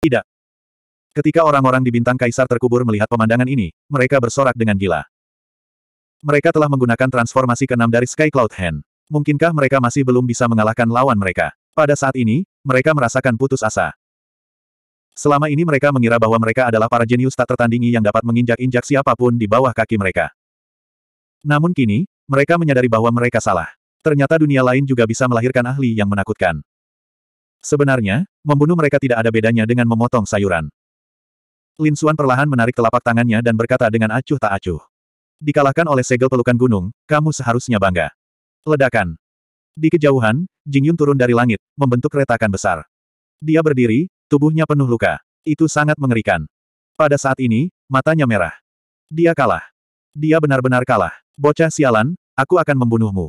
Tidak. Ketika orang-orang di bintang kaisar terkubur melihat pemandangan ini, mereka bersorak dengan gila. Mereka telah menggunakan transformasi keenam dari Sky Cloud Hand. Mungkinkah mereka masih belum bisa mengalahkan lawan mereka? Pada saat ini, mereka merasakan putus asa. Selama ini mereka mengira bahwa mereka adalah para jenius tak tertandingi yang dapat menginjak-injak siapapun di bawah kaki mereka. Namun kini, mereka menyadari bahwa mereka salah. Ternyata dunia lain juga bisa melahirkan ahli yang menakutkan. Sebenarnya, membunuh mereka tidak ada bedanya dengan memotong sayuran. Lin Xuan perlahan menarik telapak tangannya dan berkata dengan acuh tak acuh. Dikalahkan oleh segel pelukan gunung, kamu seharusnya bangga. Ledakan. Di kejauhan, Jing Yun turun dari langit, membentuk retakan besar. Dia berdiri, tubuhnya penuh luka. Itu sangat mengerikan. Pada saat ini, matanya merah. Dia kalah. Dia benar-benar kalah. Bocah sialan, aku akan membunuhmu.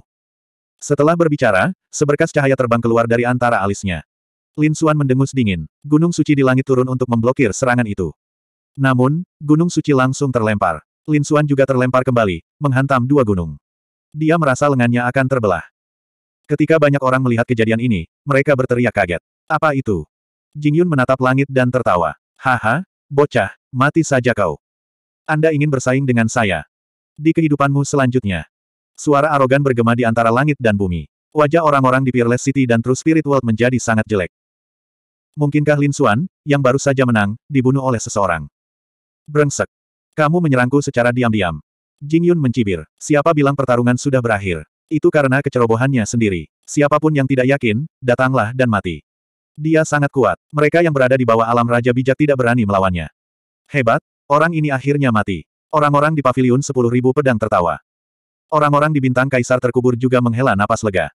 Setelah berbicara, seberkas cahaya terbang keluar dari antara alisnya. Lin Suan mendengus dingin. Gunung suci di langit turun untuk memblokir serangan itu. Namun, gunung suci langsung terlempar. Lin Suan juga terlempar kembali, menghantam dua gunung. Dia merasa lengannya akan terbelah. Ketika banyak orang melihat kejadian ini, mereka berteriak kaget. Apa itu? Jing Yun menatap langit dan tertawa. Haha, bocah, mati saja kau. Anda ingin bersaing dengan saya. Di kehidupanmu selanjutnya. Suara arogan bergema di antara langit dan bumi. Wajah orang-orang di Peerless City dan True Spirit World menjadi sangat jelek. Mungkinkah Lin Xuan, yang baru saja menang, dibunuh oleh seseorang? Brengsek. Kamu menyerangku secara diam-diam. Jing Yun mencibir. Siapa bilang pertarungan sudah berakhir? Itu karena kecerobohannya sendiri. Siapapun yang tidak yakin, datanglah dan mati. Dia sangat kuat. Mereka yang berada di bawah alam Raja Bijak tidak berani melawannya. Hebat, orang ini akhirnya mati. Orang-orang di paviliun sepuluh ribu pedang tertawa. Orang-orang di bintang kaisar terkubur juga menghela napas lega.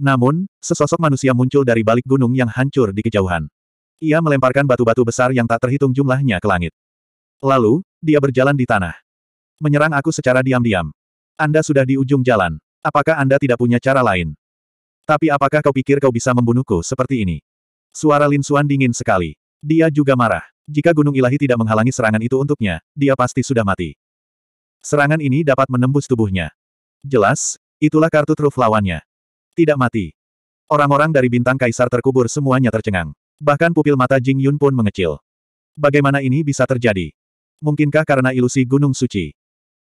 Namun, sesosok manusia muncul dari balik gunung yang hancur di kejauhan. Ia melemparkan batu-batu besar yang tak terhitung jumlahnya ke langit. Lalu, dia berjalan di tanah. Menyerang aku secara diam-diam. Anda sudah di ujung jalan. Apakah Anda tidak punya cara lain? Tapi apakah kau pikir kau bisa membunuhku seperti ini? Suara Lin Xuan dingin sekali. Dia juga marah. Jika Gunung Ilahi tidak menghalangi serangan itu untuknya, dia pasti sudah mati. Serangan ini dapat menembus tubuhnya. Jelas, itulah kartu truf lawannya. Tidak mati. Orang-orang dari bintang kaisar terkubur semuanya tercengang. Bahkan pupil mata Jing Yun pun mengecil. Bagaimana ini bisa terjadi? Mungkinkah karena ilusi Gunung Suci?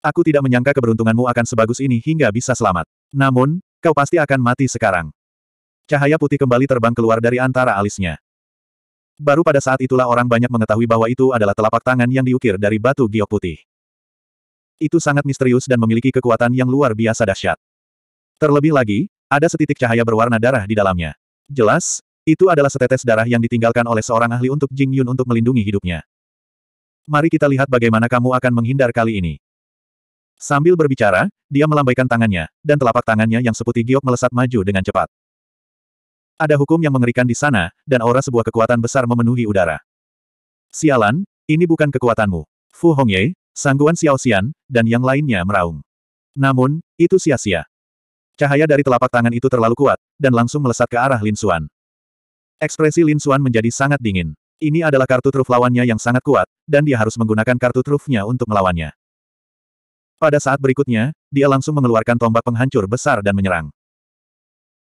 Aku tidak menyangka keberuntunganmu akan sebagus ini hingga bisa selamat. Namun, kau pasti akan mati sekarang. Cahaya putih kembali terbang keluar dari antara alisnya. Baru pada saat itulah orang banyak mengetahui bahwa itu adalah telapak tangan yang diukir dari batu giok putih. Itu sangat misterius dan memiliki kekuatan yang luar biasa dahsyat. Terlebih lagi, ada setitik cahaya berwarna darah di dalamnya. Jelas, itu adalah setetes darah yang ditinggalkan oleh seorang ahli untuk Jing Yun untuk melindungi hidupnya. Mari kita lihat bagaimana kamu akan menghindar kali ini. Sambil berbicara, dia melambaikan tangannya, dan telapak tangannya yang seputih giok melesat maju dengan cepat. Ada hukum yang mengerikan di sana, dan aura sebuah kekuatan besar memenuhi udara. Sialan, ini bukan kekuatanmu. Fu Hongye, Sangguan Xiao Xian, dan yang lainnya meraung. Namun, itu sia-sia. Cahaya dari telapak tangan itu terlalu kuat, dan langsung melesat ke arah Lin Xuan. Ekspresi Lin Xuan menjadi sangat dingin. Ini adalah kartu truf lawannya yang sangat kuat, dan dia harus menggunakan kartu trufnya untuk melawannya. Pada saat berikutnya, dia langsung mengeluarkan tombak penghancur besar dan menyerang.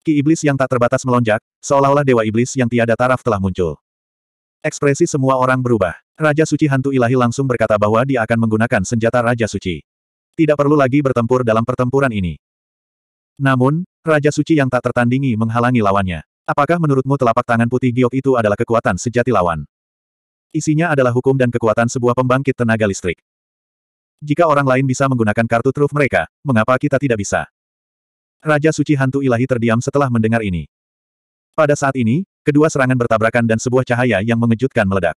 Ki iblis yang tak terbatas melonjak, seolah-olah dewa iblis yang tiada taraf telah muncul. Ekspresi semua orang berubah. Raja Suci Hantu Ilahi langsung berkata bahwa dia akan menggunakan senjata Raja Suci. Tidak perlu lagi bertempur dalam pertempuran ini. Namun, Raja Suci yang tak tertandingi menghalangi lawannya. Apakah menurutmu telapak tangan putih giok itu adalah kekuatan sejati lawan? Isinya adalah hukum dan kekuatan sebuah pembangkit tenaga listrik. Jika orang lain bisa menggunakan kartu truf mereka, mengapa kita tidak bisa? Raja Suci Hantu Ilahi terdiam setelah mendengar ini. Pada saat ini, kedua serangan bertabrakan dan sebuah cahaya yang mengejutkan meledak.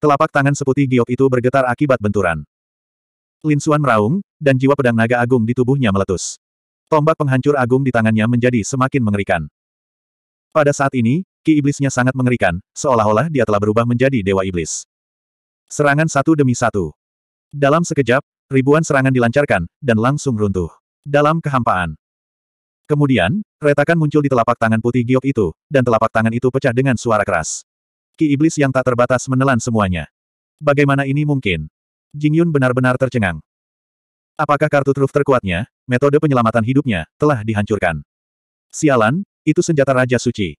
Telapak tangan seputih giok itu bergetar akibat benturan. Linsuan meraung, dan jiwa pedang naga agung di tubuhnya meletus. Tombak penghancur agung di tangannya menjadi semakin mengerikan. Pada saat ini, ki iblisnya sangat mengerikan, seolah-olah dia telah berubah menjadi dewa iblis. Serangan satu demi satu. Dalam sekejap, ribuan serangan dilancarkan, dan langsung runtuh. Dalam kehampaan. Kemudian, retakan muncul di telapak tangan putih giok itu, dan telapak tangan itu pecah dengan suara keras. Ki iblis yang tak terbatas menelan semuanya. Bagaimana ini mungkin? Jingyun benar-benar tercengang. Apakah kartu truf terkuatnya, metode penyelamatan hidupnya, telah dihancurkan? Sialan, itu senjata Raja Suci.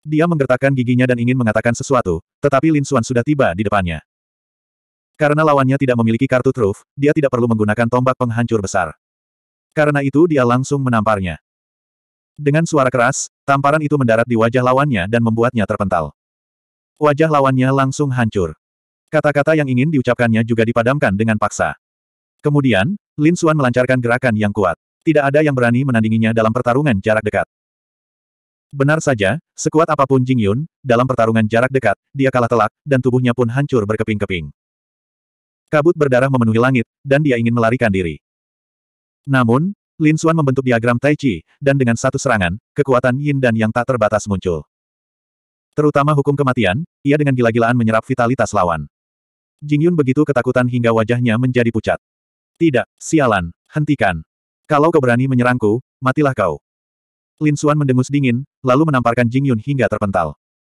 Dia menggertakkan giginya dan ingin mengatakan sesuatu, tetapi Lin Xuan sudah tiba di depannya. Karena lawannya tidak memiliki kartu truf, dia tidak perlu menggunakan tombak penghancur besar. Karena itu dia langsung menamparnya. Dengan suara keras, tamparan itu mendarat di wajah lawannya dan membuatnya terpental. Wajah lawannya langsung hancur. Kata-kata yang ingin diucapkannya juga dipadamkan dengan paksa. Kemudian, Lin Suan melancarkan gerakan yang kuat. Tidak ada yang berani menandinginya dalam pertarungan jarak dekat. Benar saja, sekuat apapun Jing Yun, dalam pertarungan jarak dekat, dia kalah telak, dan tubuhnya pun hancur berkeping-keping. Kabut berdarah memenuhi langit, dan dia ingin melarikan diri. Namun, Lin Suan membentuk diagram Tai Chi, dan dengan satu serangan, kekuatan Yin dan Yang tak terbatas muncul. Terutama hukum kematian, ia dengan gila-gilaan menyerap vitalitas lawan. Jing Yun begitu ketakutan hingga wajahnya menjadi pucat. Tidak, sialan, hentikan. Kalau kau berani menyerangku, matilah kau. Lin Xuan mendengus dingin, lalu menamparkan Jing Yun hingga terpental.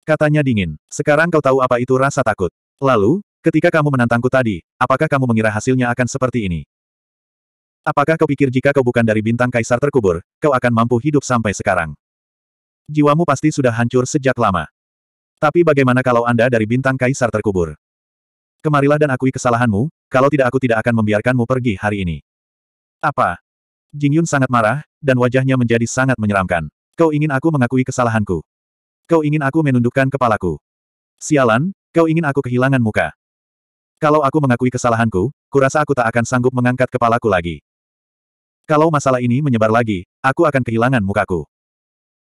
Katanya dingin, sekarang kau tahu apa itu rasa takut. Lalu, ketika kamu menantangku tadi, apakah kamu mengira hasilnya akan seperti ini? Apakah kau pikir jika kau bukan dari bintang kaisar terkubur, kau akan mampu hidup sampai sekarang? Jiwamu pasti sudah hancur sejak lama. Tapi bagaimana kalau Anda dari bintang kaisar terkubur? Kemarilah dan akui kesalahanmu, kalau tidak aku tidak akan membiarkanmu pergi hari ini. Apa? Jing Yun sangat marah, dan wajahnya menjadi sangat menyeramkan. Kau ingin aku mengakui kesalahanku. Kau ingin aku menundukkan kepalaku. Sialan, kau ingin aku kehilangan muka. Kalau aku mengakui kesalahanku, kurasa aku tak akan sanggup mengangkat kepalaku lagi. Kalau masalah ini menyebar lagi, aku akan kehilangan mukaku.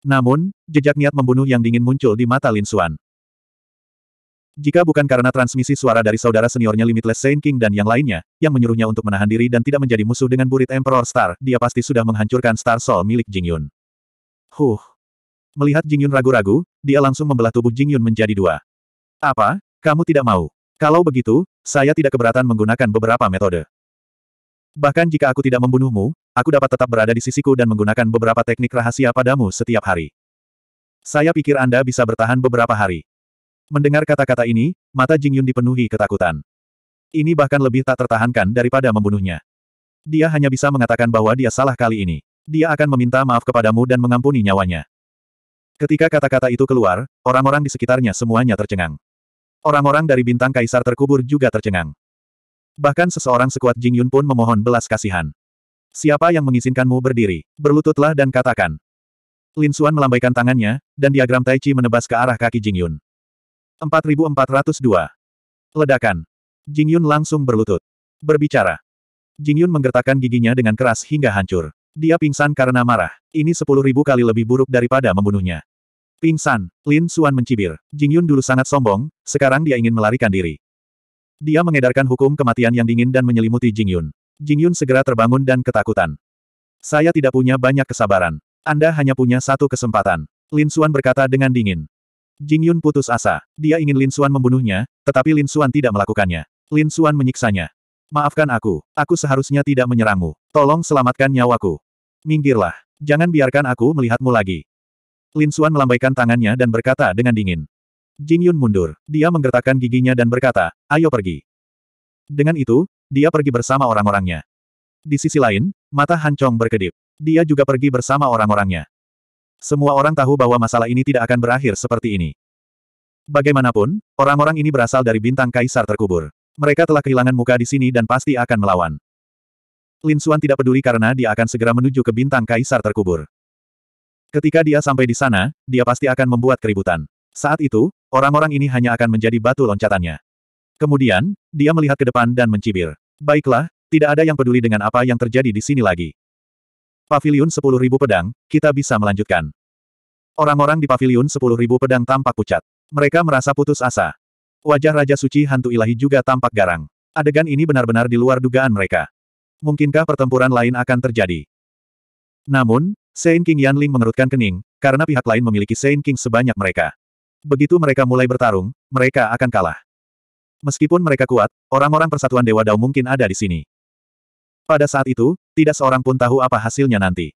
Namun, jejak niat membunuh yang dingin muncul di mata Lin Suan. Jika bukan karena transmisi suara dari saudara seniornya Limitless Saint King dan yang lainnya, yang menyuruhnya untuk menahan diri dan tidak menjadi musuh dengan burit Emperor Star, dia pasti sudah menghancurkan Star Soul milik Jingyun. Huh. Melihat Jingyun ragu-ragu, dia langsung membelah tubuh Jingyun menjadi dua. Apa? Kamu tidak mau? Kalau begitu, saya tidak keberatan menggunakan beberapa metode. Bahkan jika aku tidak membunuhmu, aku dapat tetap berada di sisiku dan menggunakan beberapa teknik rahasia padamu setiap hari. Saya pikir Anda bisa bertahan beberapa hari. Mendengar kata-kata ini, mata Jing Yun dipenuhi ketakutan. Ini bahkan lebih tak tertahankan daripada membunuhnya. Dia hanya bisa mengatakan bahwa dia salah kali ini. Dia akan meminta maaf kepadamu dan mengampuni nyawanya. Ketika kata-kata itu keluar, orang-orang di sekitarnya semuanya tercengang. Orang-orang dari bintang kaisar terkubur juga tercengang. Bahkan seseorang sekuat Jing Yun pun memohon belas kasihan. Siapa yang mengizinkanmu berdiri? Berlututlah dan katakan. Lin Xuan melambaikan tangannya, dan diagram Tai Chi menebas ke arah kaki Jing Yun. 4402. Ledakan. Jing Yun langsung berlutut. Berbicara. Jing Yun menggertakkan giginya dengan keras hingga hancur. Dia pingsan karena marah. Ini sepuluh ribu kali lebih buruk daripada membunuhnya. Pingsan, Lin Suan mencibir. Jing Yun dulu sangat sombong, sekarang dia ingin melarikan diri. Dia mengedarkan hukum kematian yang dingin dan menyelimuti Jing Yun. Jing Yun segera terbangun dan ketakutan. Saya tidak punya banyak kesabaran. Anda hanya punya satu kesempatan. Lin Suan berkata dengan dingin. Jing Yun putus asa. Dia ingin Lin Xuan membunuhnya, tetapi Lin Xuan tidak melakukannya. Lin Xuan menyiksanya. Maafkan aku, aku seharusnya tidak menyerangmu. Tolong selamatkan nyawaku. Minggirlah. Jangan biarkan aku melihatmu lagi. Lin Xuan melambaikan tangannya dan berkata dengan dingin. Jing Yun mundur. Dia menggertakkan giginya dan berkata, ayo pergi. Dengan itu, dia pergi bersama orang-orangnya. Di sisi lain, mata Han Chong berkedip. Dia juga pergi bersama orang-orangnya. Semua orang tahu bahwa masalah ini tidak akan berakhir seperti ini. Bagaimanapun, orang-orang ini berasal dari bintang kaisar terkubur. Mereka telah kehilangan muka di sini dan pasti akan melawan. Lin Xuan tidak peduli karena dia akan segera menuju ke bintang kaisar terkubur. Ketika dia sampai di sana, dia pasti akan membuat keributan. Saat itu, orang-orang ini hanya akan menjadi batu loncatannya. Kemudian, dia melihat ke depan dan mencibir. Baiklah, tidak ada yang peduli dengan apa yang terjadi di sini lagi. Paviliun 10.000 pedang, kita bisa melanjutkan. Orang-orang di paviliun 10.000 pedang tampak pucat. Mereka merasa putus asa. Wajah Raja Suci Hantu Ilahi juga tampak garang. Adegan ini benar-benar di luar dugaan mereka. Mungkinkah pertempuran lain akan terjadi? Namun, Saint King Yanling mengerutkan kening, karena pihak lain memiliki Saint King sebanyak mereka. Begitu mereka mulai bertarung, mereka akan kalah. Meskipun mereka kuat, orang-orang persatuan Dewa Dao mungkin ada di sini. Pada saat itu, tidak seorang pun tahu apa hasilnya nanti.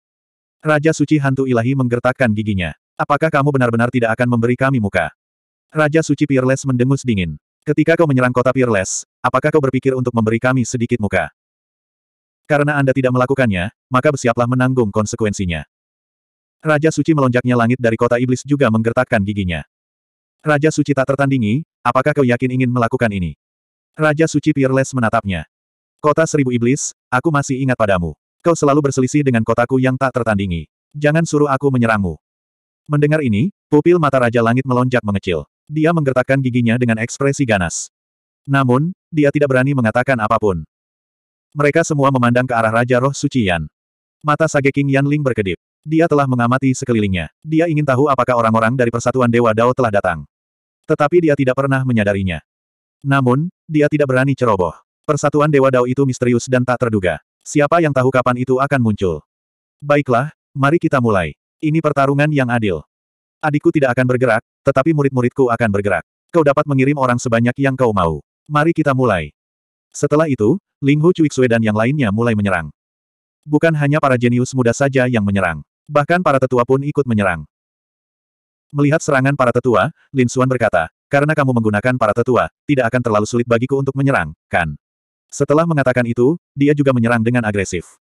Raja Suci Hantu Ilahi menggertakkan giginya. Apakah kamu benar-benar tidak akan memberi kami muka? Raja Suci Peerless mendengus dingin. Ketika kau menyerang kota Peerless, apakah kau berpikir untuk memberi kami sedikit muka? Karena Anda tidak melakukannya, maka bersiaplah menanggung konsekuensinya. Raja Suci melonjaknya langit dari kota iblis juga menggertakkan giginya. Raja Suci tak tertandingi, apakah kau yakin ingin melakukan ini? Raja Suci Peerless menatapnya. Kota Seribu Iblis, aku masih ingat padamu. Kau selalu berselisih dengan kotaku yang tak tertandingi. Jangan suruh aku menyerangmu. Mendengar ini, pupil mata Raja Langit melonjak mengecil. Dia menggertakkan giginya dengan ekspresi ganas. Namun, dia tidak berani mengatakan apapun. Mereka semua memandang ke arah Raja Roh Suci Yan. Mata Sage Yan Ling berkedip. Dia telah mengamati sekelilingnya. Dia ingin tahu apakah orang-orang dari Persatuan Dewa Dao telah datang. Tetapi dia tidak pernah menyadarinya. Namun, dia tidak berani ceroboh. Persatuan Dewa Dao itu misterius dan tak terduga. Siapa yang tahu kapan itu akan muncul? Baiklah, mari kita mulai. Ini pertarungan yang adil. Adikku tidak akan bergerak, tetapi murid-muridku akan bergerak. Kau dapat mengirim orang sebanyak yang kau mau. Mari kita mulai. Setelah itu, Ling Hu Xue dan yang lainnya mulai menyerang. Bukan hanya para jenius muda saja yang menyerang. Bahkan para tetua pun ikut menyerang. Melihat serangan para tetua, Lin Xuan berkata, karena kamu menggunakan para tetua, tidak akan terlalu sulit bagiku untuk menyerang, kan? Setelah mengatakan itu, dia juga menyerang dengan agresif.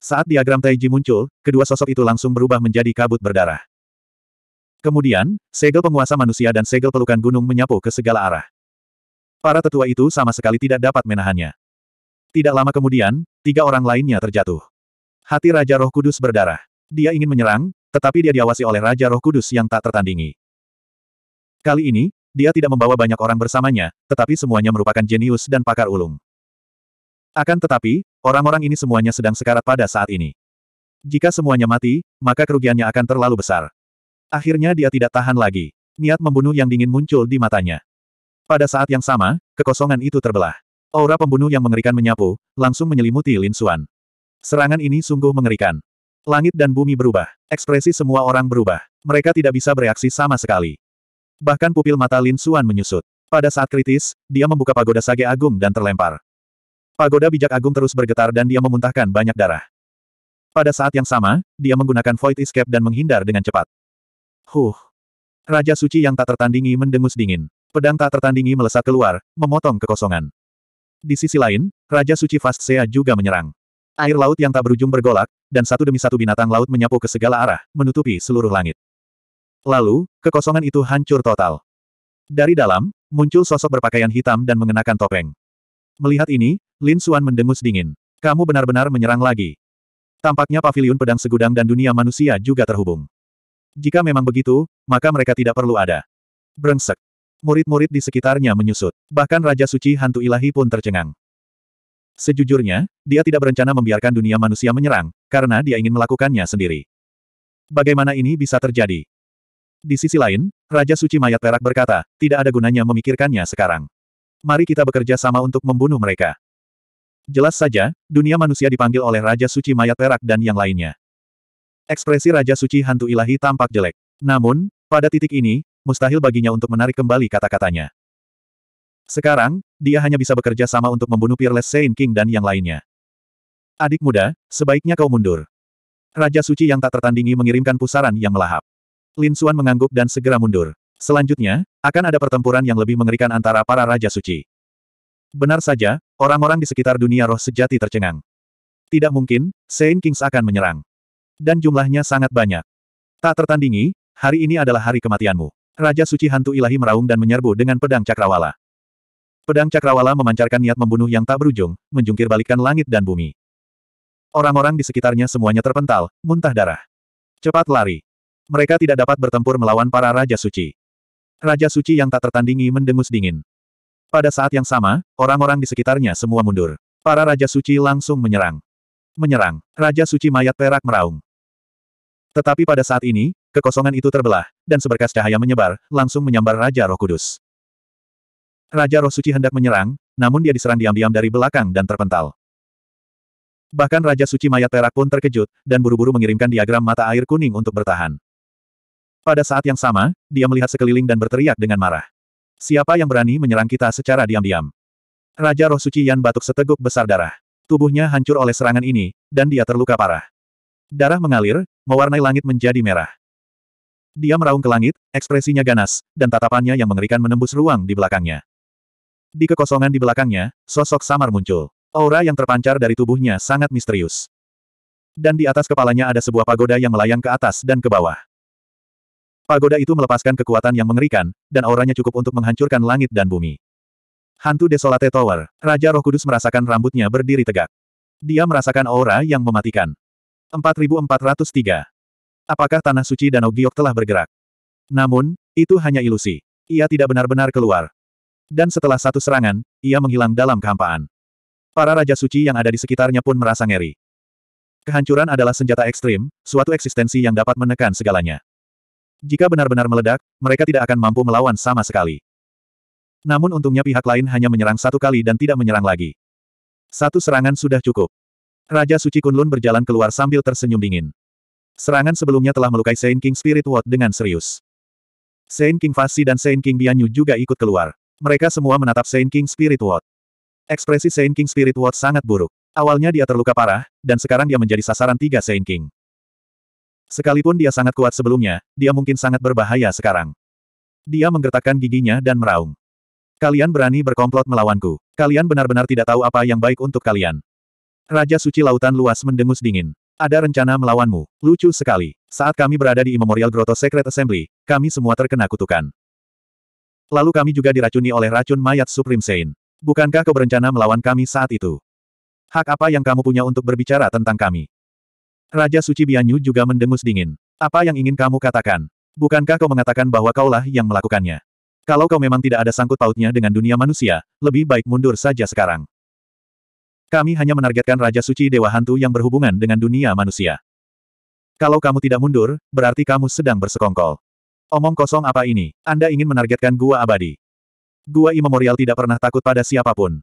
Saat diagram Taiji muncul, kedua sosok itu langsung berubah menjadi kabut berdarah. Kemudian, segel penguasa manusia dan segel pelukan gunung menyapu ke segala arah. Para tetua itu sama sekali tidak dapat menahannya. Tidak lama kemudian, tiga orang lainnya terjatuh. Hati Raja Roh Kudus berdarah. Dia ingin menyerang, tetapi dia diawasi oleh Raja Roh Kudus yang tak tertandingi. Kali ini, dia tidak membawa banyak orang bersamanya, tetapi semuanya merupakan jenius dan pakar ulung. Akan tetapi, orang-orang ini semuanya sedang sekarat pada saat ini. Jika semuanya mati, maka kerugiannya akan terlalu besar. Akhirnya dia tidak tahan lagi. Niat membunuh yang dingin muncul di matanya. Pada saat yang sama, kekosongan itu terbelah. Aura pembunuh yang mengerikan menyapu, langsung menyelimuti Lin Xuan. Serangan ini sungguh mengerikan. Langit dan bumi berubah. Ekspresi semua orang berubah. Mereka tidak bisa bereaksi sama sekali. Bahkan pupil mata Lin Suan menyusut. Pada saat kritis, dia membuka pagoda sage agung dan terlempar. Pagoda bijak agung terus bergetar dan dia memuntahkan banyak darah. Pada saat yang sama, dia menggunakan Void Escape dan menghindar dengan cepat. Huh. Raja suci yang tak tertandingi mendengus dingin. Pedang tak tertandingi melesat keluar, memotong kekosongan. Di sisi lain, Raja Suci Sea juga menyerang. Air laut yang tak berujung bergolak, dan satu demi satu binatang laut menyapu ke segala arah, menutupi seluruh langit. Lalu, kekosongan itu hancur total. Dari dalam, muncul sosok berpakaian hitam dan mengenakan topeng. Melihat ini, Lin Xuan mendengus dingin. Kamu benar-benar menyerang lagi. Tampaknya pavilion pedang segudang dan dunia manusia juga terhubung. Jika memang begitu, maka mereka tidak perlu ada. Brengsek. Murid-murid di sekitarnya menyusut. Bahkan Raja Suci Hantu Ilahi pun tercengang. Sejujurnya, dia tidak berencana membiarkan dunia manusia menyerang, karena dia ingin melakukannya sendiri. Bagaimana ini bisa terjadi? Di sisi lain, Raja Suci Mayat Perak berkata, tidak ada gunanya memikirkannya sekarang. Mari kita bekerja sama untuk membunuh mereka. Jelas saja, dunia manusia dipanggil oleh Raja Suci Mayat Perak dan yang lainnya. Ekspresi Raja Suci Hantu Ilahi tampak jelek. Namun, pada titik ini, mustahil baginya untuk menarik kembali kata-katanya. Sekarang, dia hanya bisa bekerja sama untuk membunuh Peerless Saint King dan yang lainnya. Adik muda, sebaiknya kau mundur. Raja Suci yang tak tertandingi mengirimkan pusaran yang melahap. Lin Xuan mengangguk dan segera mundur. Selanjutnya, akan ada pertempuran yang lebih mengerikan antara para Raja Suci. Benar saja, orang-orang di sekitar dunia roh sejati tercengang. Tidak mungkin, Saint Kings akan menyerang. Dan jumlahnya sangat banyak. Tak tertandingi, hari ini adalah hari kematianmu. Raja Suci Hantu Ilahi meraung dan menyerbu dengan pedang cakrawala. Pedang cakrawala memancarkan niat membunuh yang tak berujung, menjungkir balikan langit dan bumi. Orang-orang di sekitarnya semuanya terpental, muntah darah. Cepat lari. Mereka tidak dapat bertempur melawan para Raja Suci. Raja Suci yang tak tertandingi mendengus dingin. Pada saat yang sama, orang-orang di sekitarnya semua mundur. Para Raja Suci langsung menyerang. Menyerang, Raja Suci mayat perak meraung. Tetapi pada saat ini, kekosongan itu terbelah, dan seberkas cahaya menyebar, langsung menyambar Raja Roh Kudus. Raja Roh Suci hendak menyerang, namun dia diserang diam-diam dari belakang dan terpental. Bahkan Raja Suci Mayat Perak pun terkejut, dan buru-buru mengirimkan diagram mata air kuning untuk bertahan. Pada saat yang sama, dia melihat sekeliling dan berteriak dengan marah. Siapa yang berani menyerang kita secara diam-diam? Raja Roh Suci Yan batuk seteguk besar darah. Tubuhnya hancur oleh serangan ini, dan dia terluka parah. Darah mengalir, mewarnai langit menjadi merah. Dia meraung ke langit, ekspresinya ganas, dan tatapannya yang mengerikan menembus ruang di belakangnya. Di kekosongan di belakangnya, sosok samar muncul. Aura yang terpancar dari tubuhnya sangat misterius. Dan di atas kepalanya ada sebuah pagoda yang melayang ke atas dan ke bawah. Pagoda itu melepaskan kekuatan yang mengerikan, dan auranya cukup untuk menghancurkan langit dan bumi. Hantu Desolate Tower, Raja Roh Kudus merasakan rambutnya berdiri tegak. Dia merasakan aura yang mematikan. 4403. Apakah Tanah Suci Danau Giok telah bergerak? Namun, itu hanya ilusi. Ia tidak benar-benar keluar. Dan setelah satu serangan, ia menghilang dalam kehampaan. Para Raja Suci yang ada di sekitarnya pun merasa ngeri. Kehancuran adalah senjata ekstrim, suatu eksistensi yang dapat menekan segalanya. Jika benar-benar meledak, mereka tidak akan mampu melawan sama sekali. Namun untungnya pihak lain hanya menyerang satu kali dan tidak menyerang lagi. Satu serangan sudah cukup. Raja Suci Kunlun berjalan keluar sambil tersenyum dingin. Serangan sebelumnya telah melukai Saint King Spirit Ward dengan serius. Saint King Fasi dan Saint King Bianyu juga ikut keluar. Mereka semua menatap Saint King Spirit Ward. Ekspresi Saint King Spirit Ward sangat buruk. Awalnya dia terluka parah, dan sekarang dia menjadi sasaran tiga Saint King. Sekalipun dia sangat kuat sebelumnya, dia mungkin sangat berbahaya sekarang. Dia menggertakkan giginya dan meraung. Kalian berani berkomplot melawanku. Kalian benar-benar tidak tahu apa yang baik untuk kalian. Raja Suci Lautan Luas mendengus dingin. Ada rencana melawanmu. Lucu sekali. Saat kami berada di Immemorial Grotto Secret Assembly, kami semua terkena kutukan. Lalu kami juga diracuni oleh racun mayat Supreme Saint. Bukankah kau berencana melawan kami saat itu? Hak apa yang kamu punya untuk berbicara tentang kami? Raja Suci Bianyu juga mendengus dingin. Apa yang ingin kamu katakan? Bukankah kau mengatakan bahwa kaulah yang melakukannya? Kalau kau memang tidak ada sangkut pautnya dengan dunia manusia, lebih baik mundur saja sekarang. Kami hanya menargetkan Raja Suci Dewa Hantu yang berhubungan dengan dunia manusia. Kalau kamu tidak mundur, berarti kamu sedang bersekongkol. Omong kosong apa ini? Anda ingin menargetkan gua abadi. Gua imemorial tidak pernah takut pada siapapun.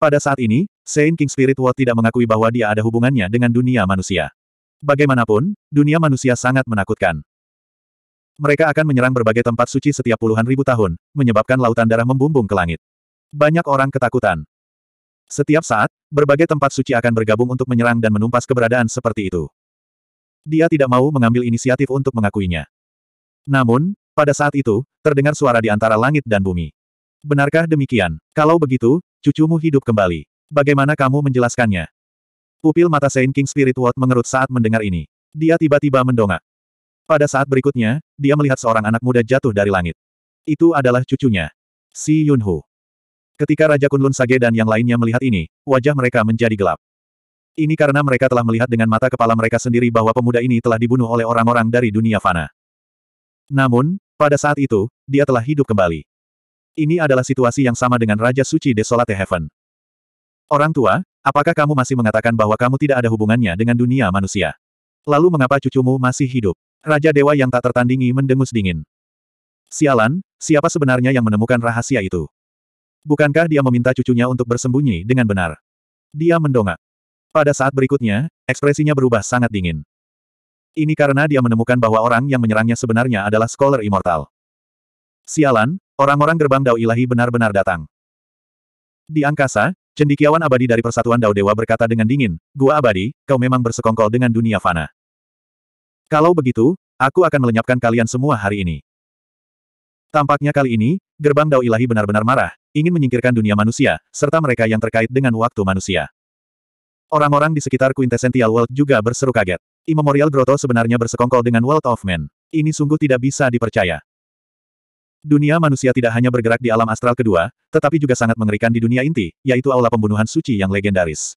Pada saat ini, Saint King Spirit World tidak mengakui bahwa dia ada hubungannya dengan dunia manusia. Bagaimanapun, dunia manusia sangat menakutkan. Mereka akan menyerang berbagai tempat suci setiap puluhan ribu tahun, menyebabkan lautan darah membumbung ke langit. Banyak orang ketakutan. Setiap saat, berbagai tempat suci akan bergabung untuk menyerang dan menumpas keberadaan seperti itu. Dia tidak mau mengambil inisiatif untuk mengakuinya. Namun, pada saat itu, terdengar suara di antara langit dan bumi. Benarkah demikian? Kalau begitu, Cucumu hidup kembali. Bagaimana kamu menjelaskannya? Pupil mata Saint King Spirit World mengerut saat mendengar ini. Dia tiba-tiba mendongak. Pada saat berikutnya, dia melihat seorang anak muda jatuh dari langit. Itu adalah cucunya. Si Yunhu. Ketika Raja Kunlun Sage dan yang lainnya melihat ini, wajah mereka menjadi gelap. Ini karena mereka telah melihat dengan mata kepala mereka sendiri bahwa pemuda ini telah dibunuh oleh orang-orang dari dunia fana. Namun, pada saat itu, dia telah hidup kembali. Ini adalah situasi yang sama dengan Raja Suci Desolate Heaven. Orang tua, apakah kamu masih mengatakan bahwa kamu tidak ada hubungannya dengan dunia manusia? Lalu mengapa cucumu masih hidup? Raja Dewa yang tak tertandingi mendengus dingin. Sialan, siapa sebenarnya yang menemukan rahasia itu? Bukankah dia meminta cucunya untuk bersembunyi dengan benar? Dia mendongak. Pada saat berikutnya, ekspresinya berubah sangat dingin. Ini karena dia menemukan bahwa orang yang menyerangnya sebenarnya adalah Scholar Immortal. Sialan, Orang-orang gerbang Dao Ilahi benar-benar datang. Di angkasa, cendikiawan abadi dari Persatuan Dao Dewa berkata dengan dingin, Gua abadi, kau memang bersekongkol dengan dunia fana. Kalau begitu, aku akan melenyapkan kalian semua hari ini. Tampaknya kali ini, gerbang Dao Ilahi benar-benar marah, ingin menyingkirkan dunia manusia, serta mereka yang terkait dengan waktu manusia. Orang-orang di sekitar Quintessential World juga berseru kaget. Immemorial Grotto sebenarnya bersekongkol dengan World of Men. Ini sungguh tidak bisa dipercaya. Dunia manusia tidak hanya bergerak di alam astral kedua, tetapi juga sangat mengerikan di dunia inti, yaitu aula pembunuhan suci yang legendaris.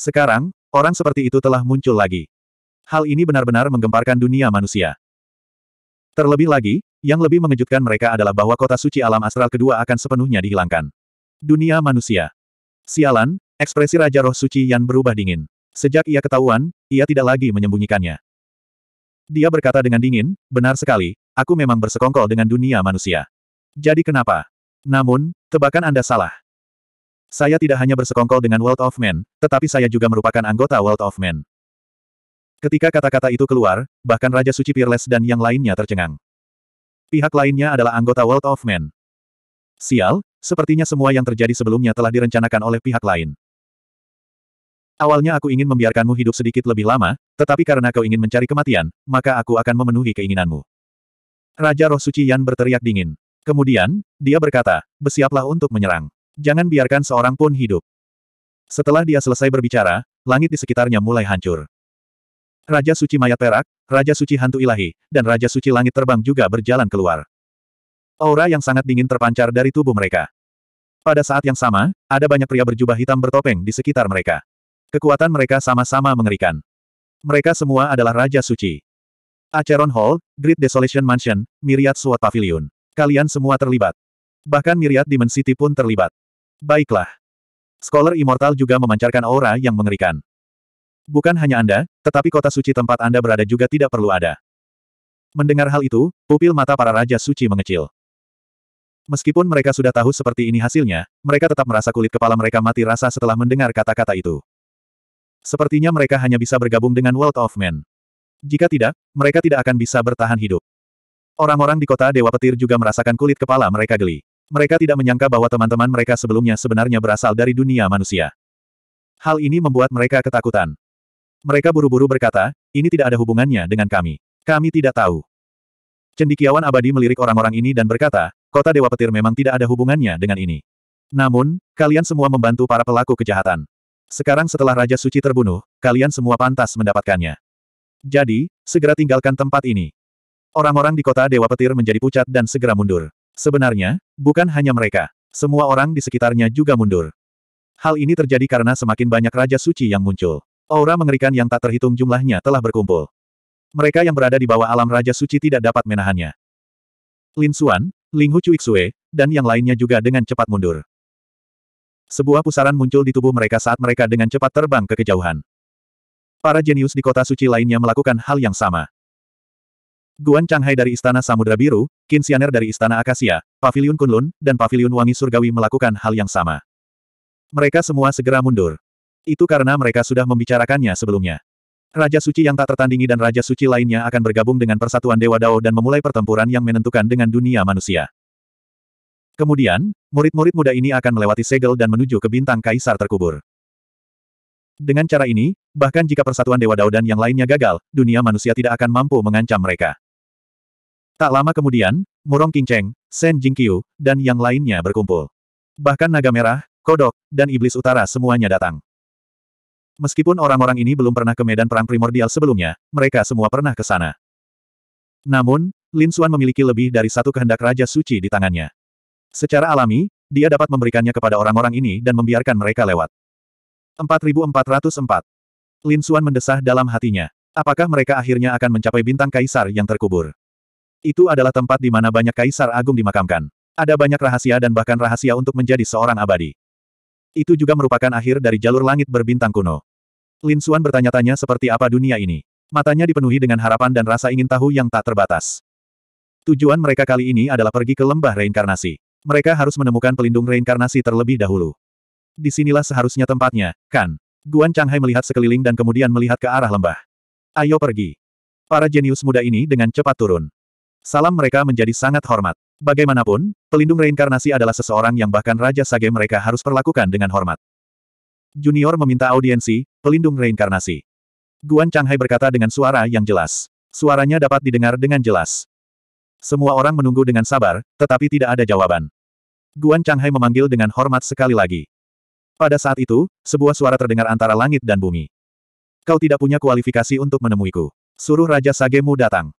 Sekarang, orang seperti itu telah muncul lagi. Hal ini benar-benar menggemparkan dunia manusia. Terlebih lagi, yang lebih mengejutkan mereka adalah bahwa kota suci alam astral kedua akan sepenuhnya dihilangkan. Dunia manusia. Sialan, ekspresi Raja Roh Suci yang berubah dingin. Sejak ia ketahuan, ia tidak lagi menyembunyikannya. Dia berkata dengan dingin, benar sekali, aku memang bersekongkol dengan dunia manusia. Jadi kenapa? Namun, tebakan Anda salah. Saya tidak hanya bersekongkol dengan World of Men, tetapi saya juga merupakan anggota World of Men. Ketika kata-kata itu keluar, bahkan Raja Suci Peerless dan yang lainnya tercengang. Pihak lainnya adalah anggota World of Men. Sial, sepertinya semua yang terjadi sebelumnya telah direncanakan oleh pihak lain. Awalnya aku ingin membiarkanmu hidup sedikit lebih lama, tetapi karena kau ingin mencari kematian, maka aku akan memenuhi keinginanmu. Raja Roh Suci Yan berteriak dingin. Kemudian, dia berkata, bersiaplah untuk menyerang. Jangan biarkan seorang pun hidup. Setelah dia selesai berbicara, langit di sekitarnya mulai hancur. Raja Suci Mayat Perak, Raja Suci Hantu Ilahi, dan Raja Suci Langit Terbang juga berjalan keluar. Aura yang sangat dingin terpancar dari tubuh mereka. Pada saat yang sama, ada banyak pria berjubah hitam bertopeng di sekitar mereka. Kekuatan mereka sama-sama mengerikan. Mereka semua adalah Raja Suci. Acheron Hall, Great Desolation Mansion, Myriad Sword Pavilion. Kalian semua terlibat. Bahkan Myriad City pun terlibat. Baiklah. Scholar Immortal juga memancarkan aura yang mengerikan. Bukan hanya Anda, tetapi kota suci tempat Anda berada juga tidak perlu ada. Mendengar hal itu, pupil mata para raja suci mengecil. Meskipun mereka sudah tahu seperti ini hasilnya, mereka tetap merasa kulit kepala mereka mati rasa setelah mendengar kata-kata itu. Sepertinya mereka hanya bisa bergabung dengan World of Men. Jika tidak, mereka tidak akan bisa bertahan hidup. Orang-orang di kota Dewa Petir juga merasakan kulit kepala mereka geli. Mereka tidak menyangka bahwa teman-teman mereka sebelumnya sebenarnya berasal dari dunia manusia. Hal ini membuat mereka ketakutan. Mereka buru-buru berkata, ini tidak ada hubungannya dengan kami. Kami tidak tahu. Cendikiawan abadi melirik orang-orang ini dan berkata, kota Dewa Petir memang tidak ada hubungannya dengan ini. Namun, kalian semua membantu para pelaku kejahatan. Sekarang setelah Raja Suci terbunuh, kalian semua pantas mendapatkannya. Jadi, segera tinggalkan tempat ini. Orang-orang di kota Dewa Petir menjadi pucat dan segera mundur. Sebenarnya, bukan hanya mereka. Semua orang di sekitarnya juga mundur. Hal ini terjadi karena semakin banyak Raja Suci yang muncul. Aura mengerikan yang tak terhitung jumlahnya telah berkumpul. Mereka yang berada di bawah alam Raja Suci tidak dapat menahannya. Lin Xuan, Ling Hu Cuixue, dan yang lainnya juga dengan cepat mundur. Sebuah pusaran muncul di tubuh mereka saat mereka dengan cepat terbang ke kejauhan. Para jenius di kota suci lainnya melakukan hal yang sama. Guan Changhai dari Istana Samudra Biru, Qin Xianer dari Istana Akasia, Pavilion Kunlun, dan Pavilion Wangi Surgawi melakukan hal yang sama. Mereka semua segera mundur. Itu karena mereka sudah membicarakannya sebelumnya. Raja Suci yang tak tertandingi dan Raja Suci lainnya akan bergabung dengan Persatuan Dewa Dao dan memulai pertempuran yang menentukan dengan dunia manusia. Kemudian, murid-murid muda ini akan melewati segel dan menuju ke bintang kaisar terkubur. Dengan cara ini, bahkan jika persatuan Dewa Dao dan yang lainnya gagal, dunia manusia tidak akan mampu mengancam mereka. Tak lama kemudian, Murong Qingcheng, Shen Jingqiu, dan yang lainnya berkumpul. Bahkan Naga Merah, Kodok, dan Iblis Utara semuanya datang. Meskipun orang-orang ini belum pernah ke medan perang primordial sebelumnya, mereka semua pernah ke sana. Namun, Lin Xuan memiliki lebih dari satu kehendak Raja Suci di tangannya. Secara alami, dia dapat memberikannya kepada orang-orang ini dan membiarkan mereka lewat. 4404. Lin Xuan mendesah dalam hatinya. Apakah mereka akhirnya akan mencapai bintang kaisar yang terkubur? Itu adalah tempat di mana banyak kaisar agung dimakamkan. Ada banyak rahasia dan bahkan rahasia untuk menjadi seorang abadi. Itu juga merupakan akhir dari jalur langit berbintang kuno. Lin Xuan bertanya-tanya seperti apa dunia ini. Matanya dipenuhi dengan harapan dan rasa ingin tahu yang tak terbatas. Tujuan mereka kali ini adalah pergi ke lembah reinkarnasi. Mereka harus menemukan pelindung reinkarnasi terlebih dahulu. Disinilah seharusnya tempatnya, kan? Guan Changhai melihat sekeliling dan kemudian melihat ke arah lembah. Ayo pergi. Para jenius muda ini dengan cepat turun. Salam mereka menjadi sangat hormat. Bagaimanapun, pelindung reinkarnasi adalah seseorang yang bahkan Raja Sage mereka harus perlakukan dengan hormat. Junior meminta audiensi, pelindung reinkarnasi. Guan Changhai berkata dengan suara yang jelas. Suaranya dapat didengar dengan jelas. Semua orang menunggu dengan sabar, tetapi tidak ada jawaban. Guan Changhai memanggil dengan hormat sekali lagi. Pada saat itu, sebuah suara terdengar antara langit dan bumi. Kau tidak punya kualifikasi untuk menemuiku. Suruh Raja Sagemu datang.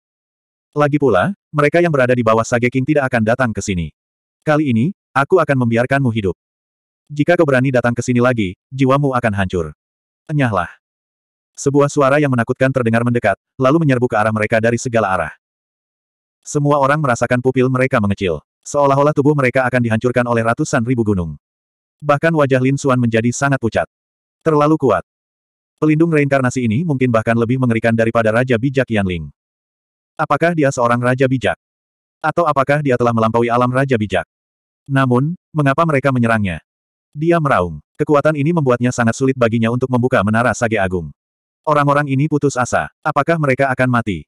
Lagi pula, mereka yang berada di bawah Sage King tidak akan datang ke sini. Kali ini, aku akan membiarkanmu hidup. Jika kau berani datang ke sini lagi, jiwamu akan hancur. Enyahlah. Sebuah suara yang menakutkan terdengar mendekat, lalu menyerbu ke arah mereka dari segala arah. Semua orang merasakan pupil mereka mengecil. Seolah-olah tubuh mereka akan dihancurkan oleh ratusan ribu gunung. Bahkan wajah Lin Xuan menjadi sangat pucat. Terlalu kuat. Pelindung reinkarnasi ini mungkin bahkan lebih mengerikan daripada Raja Bijak Yan Ling. Apakah dia seorang Raja Bijak? Atau apakah dia telah melampaui alam Raja Bijak? Namun, mengapa mereka menyerangnya? Dia meraung. Kekuatan ini membuatnya sangat sulit baginya untuk membuka menara Sage Agung. Orang-orang ini putus asa. Apakah mereka akan mati?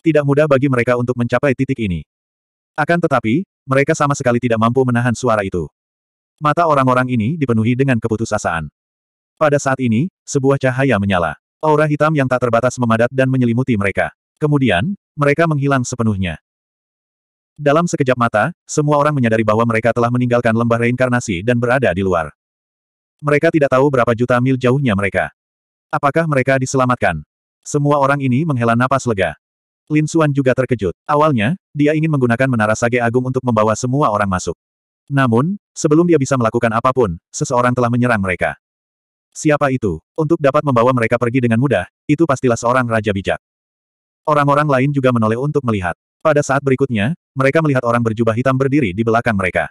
Tidak mudah bagi mereka untuk mencapai titik ini. Akan tetapi, mereka sama sekali tidak mampu menahan suara itu. Mata orang-orang ini dipenuhi dengan keputusasaan. Pada saat ini, sebuah cahaya menyala. Aura hitam yang tak terbatas memadat dan menyelimuti mereka. Kemudian, mereka menghilang sepenuhnya. Dalam sekejap mata, semua orang menyadari bahwa mereka telah meninggalkan lembah reinkarnasi dan berada di luar. Mereka tidak tahu berapa juta mil jauhnya mereka. Apakah mereka diselamatkan? Semua orang ini menghela napas lega. Lin Xuan juga terkejut. Awalnya, dia ingin menggunakan menara sage agung untuk membawa semua orang masuk. Namun, sebelum dia bisa melakukan apapun, seseorang telah menyerang mereka. Siapa itu? Untuk dapat membawa mereka pergi dengan mudah, itu pastilah seorang raja bijak. Orang-orang lain juga menoleh untuk melihat. Pada saat berikutnya, mereka melihat orang berjubah hitam berdiri di belakang mereka.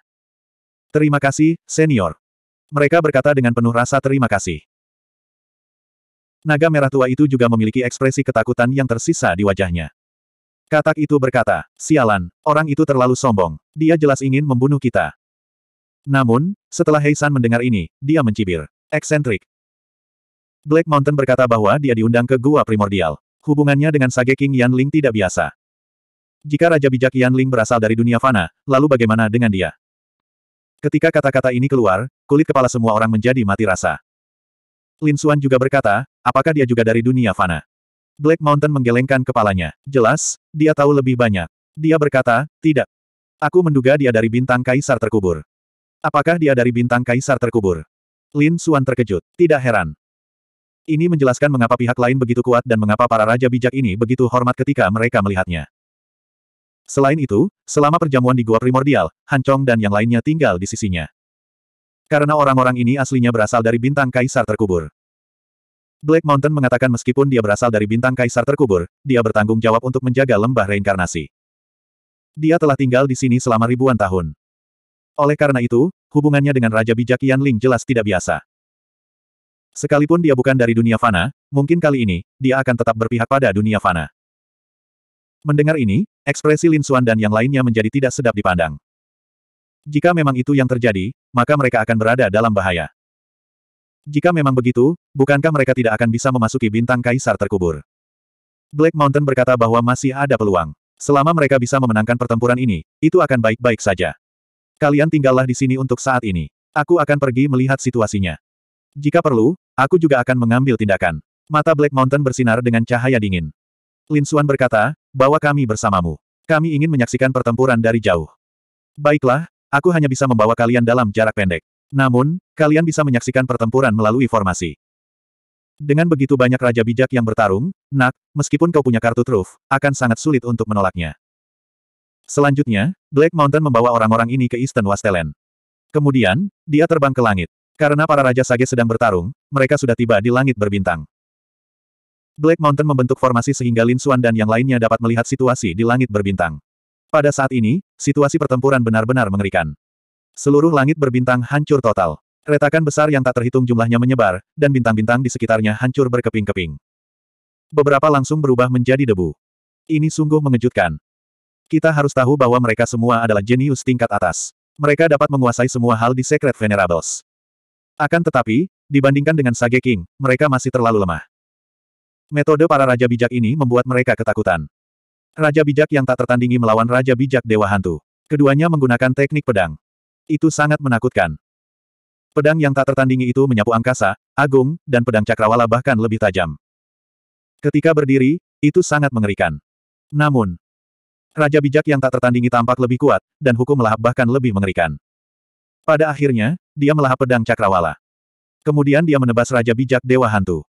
Terima kasih, senior. Mereka berkata dengan penuh rasa terima kasih. Naga merah tua itu juga memiliki ekspresi ketakutan yang tersisa di wajahnya. Katak itu berkata, sialan, orang itu terlalu sombong, dia jelas ingin membunuh kita. Namun, setelah Heisan mendengar ini, dia mencibir. Eksentrik. Black Mountain berkata bahwa dia diundang ke gua primordial. Hubungannya dengan Sage King Yanling tidak biasa. Jika Raja Bijak Yanling berasal dari dunia fana, lalu bagaimana dengan dia? Ketika kata-kata ini keluar, kulit kepala semua orang menjadi mati rasa. Lin Suan juga berkata, apakah dia juga dari dunia fana? Black Mountain menggelengkan kepalanya. Jelas, dia tahu lebih banyak. Dia berkata, tidak. Aku menduga dia dari bintang kaisar terkubur. Apakah dia dari bintang kaisar terkubur? Lin Suan terkejut. Tidak heran. Ini menjelaskan mengapa pihak lain begitu kuat dan mengapa para raja bijak ini begitu hormat ketika mereka melihatnya. Selain itu, selama perjamuan di Gua Primordial, Han Chong dan yang lainnya tinggal di sisinya. Karena orang-orang ini aslinya berasal dari bintang kaisar terkubur. Black Mountain mengatakan meskipun dia berasal dari bintang kaisar terkubur, dia bertanggung jawab untuk menjaga lembah reinkarnasi. Dia telah tinggal di sini selama ribuan tahun. Oleh karena itu, hubungannya dengan Raja Bijak Yan Ling jelas tidak biasa. Sekalipun dia bukan dari dunia fana, mungkin kali ini, dia akan tetap berpihak pada dunia fana. Mendengar ini, ekspresi Lin Xuan dan yang lainnya menjadi tidak sedap dipandang. Jika memang itu yang terjadi, maka mereka akan berada dalam bahaya. Jika memang begitu, bukankah mereka tidak akan bisa memasuki bintang kaisar terkubur? Black Mountain berkata bahwa masih ada peluang. Selama mereka bisa memenangkan pertempuran ini, itu akan baik-baik saja. Kalian tinggallah di sini untuk saat ini. Aku akan pergi melihat situasinya. Jika perlu, aku juga akan mengambil tindakan. Mata Black Mountain bersinar dengan cahaya dingin. Lin Xuan berkata, bawa kami bersamamu. Kami ingin menyaksikan pertempuran dari jauh. Baiklah, aku hanya bisa membawa kalian dalam jarak pendek. Namun, kalian bisa menyaksikan pertempuran melalui formasi. Dengan begitu banyak raja bijak yang bertarung, Nak, meskipun kau punya kartu truf, akan sangat sulit untuk menolaknya. Selanjutnya, Black Mountain membawa orang-orang ini ke Eastern Wastelen. Kemudian, dia terbang ke langit. Karena para Raja Sage sedang bertarung, mereka sudah tiba di langit berbintang. Black Mountain membentuk formasi sehingga Lin Xuan dan yang lainnya dapat melihat situasi di langit berbintang. Pada saat ini, situasi pertempuran benar-benar mengerikan. Seluruh langit berbintang hancur total. Retakan besar yang tak terhitung jumlahnya menyebar, dan bintang-bintang di sekitarnya hancur berkeping-keping. Beberapa langsung berubah menjadi debu. Ini sungguh mengejutkan. Kita harus tahu bahwa mereka semua adalah jenius tingkat atas. Mereka dapat menguasai semua hal di Secret Venerables. Akan tetapi, dibandingkan dengan Sage King, mereka masih terlalu lemah. Metode para raja bijak ini membuat mereka ketakutan. Raja bijak yang tak tertandingi melawan raja bijak Dewa Hantu. Keduanya menggunakan teknik pedang. Itu sangat menakutkan. Pedang yang tak tertandingi itu menyapu angkasa, agung, dan pedang cakrawala bahkan lebih tajam. Ketika berdiri, itu sangat mengerikan. Namun, Raja bijak yang tak tertandingi tampak lebih kuat, dan hukum melahap bahkan lebih mengerikan. Pada akhirnya, dia melahap pedang cakrawala. Kemudian dia menebas Raja bijak Dewa Hantu.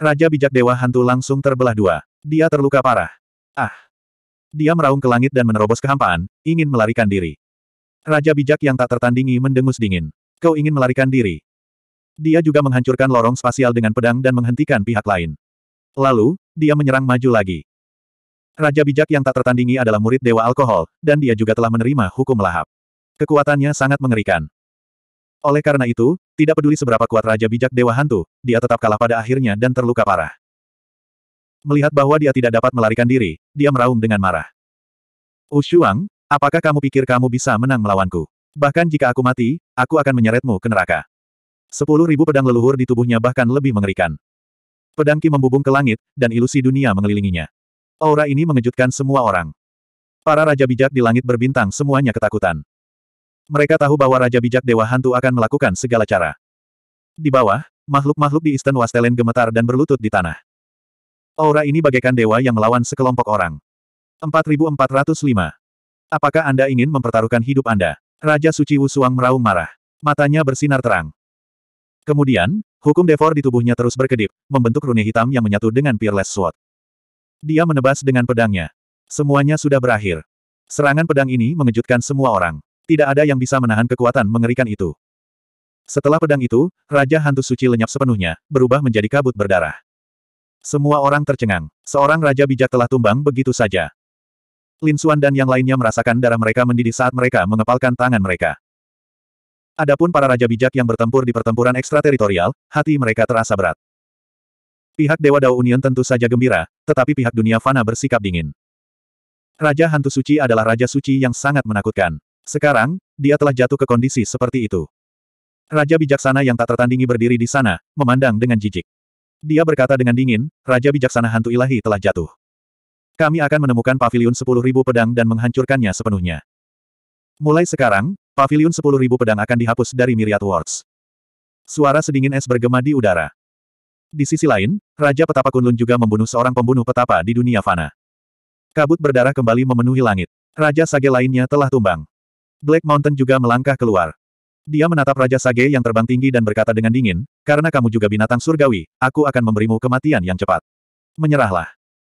Raja bijak Dewa Hantu langsung terbelah dua. Dia terluka parah. Ah! Dia meraung ke langit dan menerobos kehampaan, ingin melarikan diri. Raja bijak yang tak tertandingi mendengus dingin. Kau ingin melarikan diri. Dia juga menghancurkan lorong spasial dengan pedang dan menghentikan pihak lain. Lalu, dia menyerang maju lagi. Raja bijak yang tak tertandingi adalah murid Dewa Alkohol, dan dia juga telah menerima hukum lahap. Kekuatannya sangat mengerikan. Oleh karena itu, tidak peduli seberapa kuat Raja Bijak Dewa Hantu, dia tetap kalah pada akhirnya dan terluka parah. Melihat bahwa dia tidak dapat melarikan diri, dia meraung dengan marah. Ushuang, apakah kamu pikir kamu bisa menang melawanku? Bahkan jika aku mati, aku akan menyeretmu ke neraka. Sepuluh ribu pedang leluhur di tubuhnya bahkan lebih mengerikan. Pedangki Ki membubung ke langit, dan ilusi dunia mengelilinginya. Aura ini mengejutkan semua orang. Para Raja Bijak di langit berbintang semuanya ketakutan. Mereka tahu bahwa Raja Bijak Dewa Hantu akan melakukan segala cara. Di bawah, makhluk-makhluk di Eastern Wastelen gemetar dan berlutut di tanah. Aura ini bagaikan dewa yang melawan sekelompok orang. 4405. Apakah Anda ingin mempertaruhkan hidup Anda? Raja Suci Wusuang meraung marah. Matanya bersinar terang. Kemudian, hukum Devor di tubuhnya terus berkedip, membentuk rune hitam yang menyatu dengan Peerless Sword. Dia menebas dengan pedangnya. Semuanya sudah berakhir. Serangan pedang ini mengejutkan semua orang. Tidak ada yang bisa menahan kekuatan mengerikan itu. Setelah pedang itu, Raja Hantu Suci lenyap sepenuhnya, berubah menjadi kabut berdarah. Semua orang tercengang. Seorang raja bijak telah tumbang begitu saja. Lin Xuan dan yang lainnya merasakan darah mereka mendidih saat mereka mengepalkan tangan mereka. Adapun para raja bijak yang bertempur di pertempuran ekstrateritorial, hati mereka terasa berat. Pihak Dewa Dao Union tentu saja gembira, tetapi pihak dunia fana bersikap dingin. Raja Hantu Suci adalah Raja Suci yang sangat menakutkan. Sekarang, dia telah jatuh ke kondisi seperti itu. Raja bijaksana yang tak tertandingi berdiri di sana, memandang dengan jijik. Dia berkata dengan dingin, Raja bijaksana Hantu Ilahi telah jatuh. Kami akan menemukan pavilion 10.000 pedang dan menghancurkannya sepenuhnya. Mulai sekarang, pavilion 10.000 pedang akan dihapus dari Myriad Wards. Suara sedingin es bergema di udara. Di sisi lain, Raja Petapa Kunlun juga membunuh seorang pembunuh petapa di dunia fana. Kabut berdarah kembali memenuhi langit. Raja Sage lainnya telah tumbang. Black Mountain juga melangkah keluar. Dia menatap Raja Sage yang terbang tinggi dan berkata dengan dingin, karena kamu juga binatang surgawi, aku akan memberimu kematian yang cepat. Menyerahlah.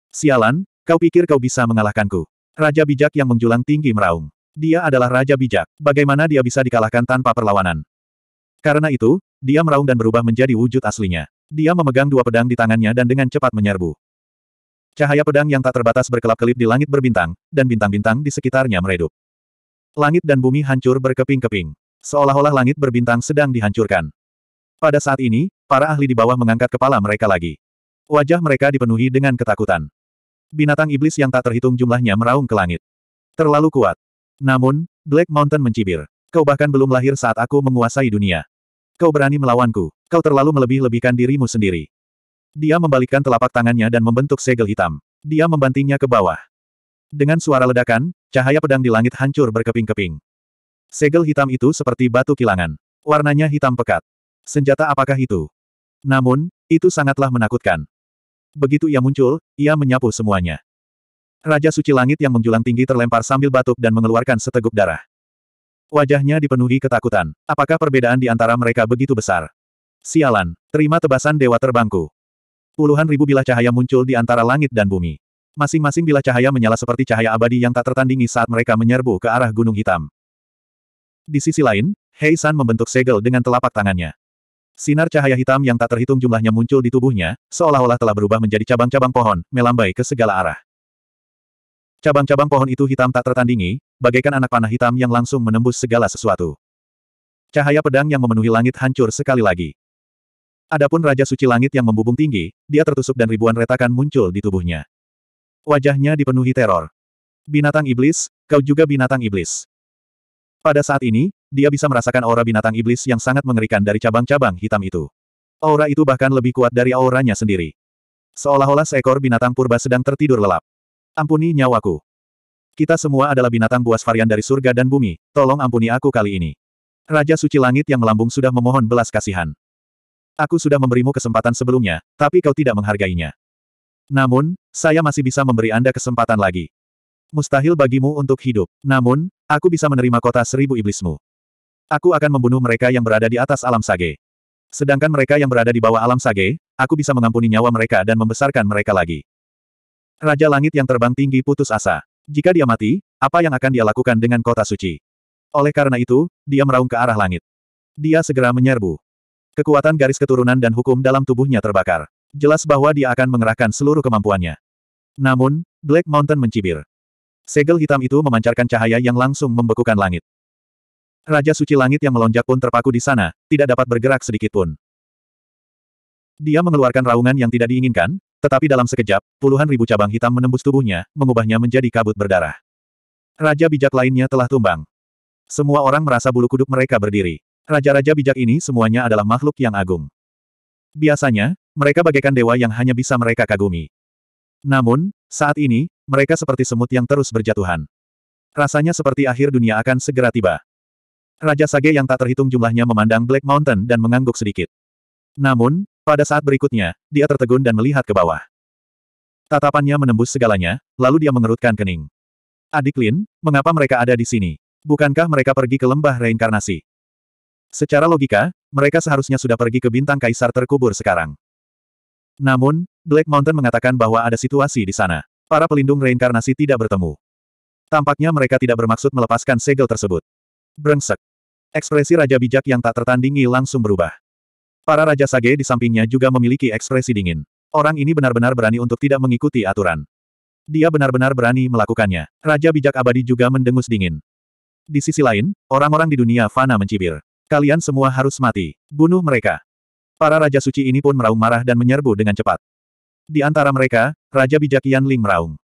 Sialan, kau pikir kau bisa mengalahkanku. Raja bijak yang menjulang tinggi meraung. Dia adalah Raja bijak, bagaimana dia bisa dikalahkan tanpa perlawanan. Karena itu, dia meraung dan berubah menjadi wujud aslinya. Dia memegang dua pedang di tangannya dan dengan cepat menyerbu. Cahaya pedang yang tak terbatas berkelap-kelip di langit berbintang, dan bintang-bintang di sekitarnya meredup. Langit dan bumi hancur berkeping-keping. Seolah-olah langit berbintang sedang dihancurkan. Pada saat ini, para ahli di bawah mengangkat kepala mereka lagi. Wajah mereka dipenuhi dengan ketakutan. Binatang iblis yang tak terhitung jumlahnya meraung ke langit. Terlalu kuat. Namun, Black Mountain mencibir. Kau bahkan belum lahir saat aku menguasai dunia. Kau berani melawanku. Kau terlalu melebih-lebihkan dirimu sendiri. Dia membalikkan telapak tangannya dan membentuk segel hitam. Dia membantingnya ke bawah. Dengan suara ledakan, cahaya pedang di langit hancur berkeping-keping. Segel hitam itu seperti batu kilangan. Warnanya hitam pekat. Senjata apakah itu? Namun, itu sangatlah menakutkan. Begitu ia muncul, ia menyapu semuanya. Raja Suci Langit yang menjulang tinggi terlempar sambil batuk dan mengeluarkan seteguk darah. Wajahnya dipenuhi ketakutan. Apakah perbedaan di antara mereka begitu besar? Sialan, terima tebasan dewa terbangku. Puluhan ribu bilah cahaya muncul di antara langit dan bumi. Masing-masing bilah cahaya menyala seperti cahaya abadi yang tak tertandingi saat mereka menyerbu ke arah gunung hitam. Di sisi lain, Hei San membentuk segel dengan telapak tangannya. Sinar cahaya hitam yang tak terhitung jumlahnya muncul di tubuhnya, seolah-olah telah berubah menjadi cabang-cabang pohon, melambai ke segala arah. Cabang-cabang pohon itu hitam tak tertandingi, bagaikan anak panah hitam yang langsung menembus segala sesuatu. Cahaya pedang yang memenuhi langit hancur sekali lagi. Adapun Raja Suci Langit yang membubung tinggi, dia tertusuk dan ribuan retakan muncul di tubuhnya. Wajahnya dipenuhi teror. Binatang iblis, kau juga binatang iblis. Pada saat ini, dia bisa merasakan aura binatang iblis yang sangat mengerikan dari cabang-cabang hitam itu. Aura itu bahkan lebih kuat dari auranya sendiri. Seolah-olah seekor binatang purba sedang tertidur lelap. Ampuni nyawaku. Kita semua adalah binatang buas varian dari surga dan bumi, tolong ampuni aku kali ini. Raja Suci Langit yang melambung sudah memohon belas kasihan. Aku sudah memberimu kesempatan sebelumnya, tapi kau tidak menghargainya. Namun, saya masih bisa memberi Anda kesempatan lagi. Mustahil bagimu untuk hidup. Namun, aku bisa menerima kota seribu iblismu. Aku akan membunuh mereka yang berada di atas alam sage. Sedangkan mereka yang berada di bawah alam sage, aku bisa mengampuni nyawa mereka dan membesarkan mereka lagi. Raja Langit yang terbang tinggi putus asa. Jika dia mati, apa yang akan dia lakukan dengan kota suci? Oleh karena itu, dia meraung ke arah langit. Dia segera menyerbu. Kekuatan garis keturunan dan hukum dalam tubuhnya terbakar. Jelas bahwa dia akan mengerahkan seluruh kemampuannya. Namun, Black Mountain mencibir. Segel hitam itu memancarkan cahaya yang langsung membekukan langit. Raja Suci Langit yang melonjak pun terpaku di sana, tidak dapat bergerak sedikit pun. Dia mengeluarkan raungan yang tidak diinginkan, tetapi dalam sekejap, puluhan ribu cabang hitam menembus tubuhnya, mengubahnya menjadi kabut berdarah. Raja bijak lainnya telah tumbang. Semua orang merasa bulu kuduk mereka berdiri. Raja-raja bijak ini semuanya adalah makhluk yang agung. Biasanya, mereka bagaikan dewa yang hanya bisa mereka kagumi. Namun, saat ini, mereka seperti semut yang terus berjatuhan. Rasanya seperti akhir dunia akan segera tiba. Raja Sage yang tak terhitung jumlahnya memandang Black Mountain dan mengangguk sedikit. Namun, pada saat berikutnya, dia tertegun dan melihat ke bawah. Tatapannya menembus segalanya, lalu dia mengerutkan kening. Adik Lin, mengapa mereka ada di sini? Bukankah mereka pergi ke lembah reinkarnasi? Secara logika, mereka seharusnya sudah pergi ke bintang kaisar terkubur sekarang. Namun, Black Mountain mengatakan bahwa ada situasi di sana. Para pelindung reinkarnasi tidak bertemu. Tampaknya mereka tidak bermaksud melepaskan segel tersebut. Brengsek. Ekspresi Raja Bijak yang tak tertandingi langsung berubah. Para Raja Sage di sampingnya juga memiliki ekspresi dingin. Orang ini benar-benar berani untuk tidak mengikuti aturan. Dia benar-benar berani melakukannya. Raja Bijak Abadi juga mendengus dingin. Di sisi lain, orang-orang di dunia fana mencibir. Kalian semua harus mati. Bunuh mereka. Para Raja Suci ini pun meraung marah dan menyerbu dengan cepat. Di antara mereka, Raja Bijak Yan Ling meraung.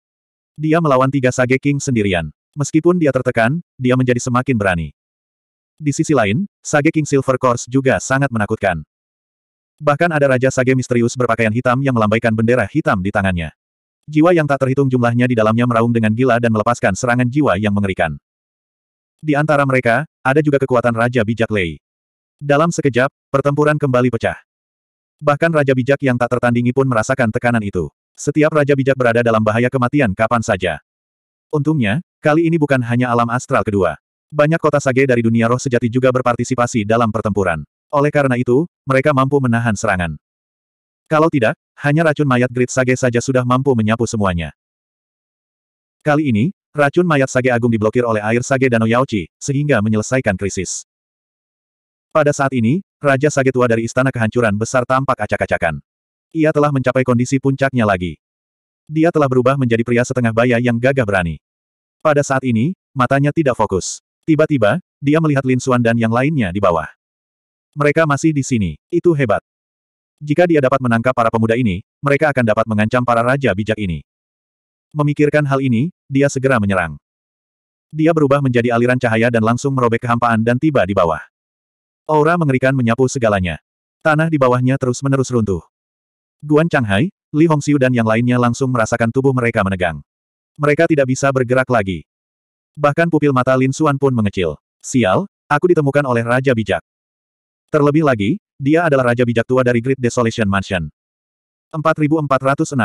Dia melawan tiga Sage King sendirian. Meskipun dia tertekan, dia menjadi semakin berani. Di sisi lain, Sage King Silver Course juga sangat menakutkan. Bahkan ada Raja Sage misterius berpakaian hitam yang melambaikan bendera hitam di tangannya. Jiwa yang tak terhitung jumlahnya di dalamnya meraung dengan gila dan melepaskan serangan jiwa yang mengerikan. Di antara mereka, ada juga kekuatan Raja Bijak Lei. Dalam sekejap, pertempuran kembali pecah. Bahkan Raja Bijak yang tak tertandingi pun merasakan tekanan itu. Setiap Raja Bijak berada dalam bahaya kematian kapan saja. Untungnya, kali ini bukan hanya alam astral kedua. Banyak kota sage dari dunia roh sejati juga berpartisipasi dalam pertempuran. Oleh karena itu, mereka mampu menahan serangan. Kalau tidak, hanya racun mayat Great Sage saja sudah mampu menyapu semuanya. Kali ini, racun mayat Sage Agung diblokir oleh air Sage Danau Yaochi, sehingga menyelesaikan krisis. Pada saat ini, Raja Sage Tua dari Istana Kehancuran Besar tampak acak-acakan. Ia telah mencapai kondisi puncaknya lagi. Dia telah berubah menjadi pria setengah baya yang gagah berani. Pada saat ini, matanya tidak fokus. Tiba-tiba, dia melihat Lin Suan dan yang lainnya di bawah. Mereka masih di sini. Itu hebat. Jika dia dapat menangkap para pemuda ini, mereka akan dapat mengancam para raja bijak ini. Memikirkan hal ini, dia segera menyerang. Dia berubah menjadi aliran cahaya dan langsung merobek kehampaan dan tiba di bawah. Aura mengerikan menyapu segalanya. Tanah di bawahnya terus-menerus runtuh. Guan Changhai, Li Hongxiu dan yang lainnya langsung merasakan tubuh mereka menegang. Mereka tidak bisa bergerak lagi. Bahkan pupil mata Lin Xuan pun mengecil. Sial, aku ditemukan oleh Raja Bijak. Terlebih lagi, dia adalah raja bijak tua dari Great Desolation Mansion. 4406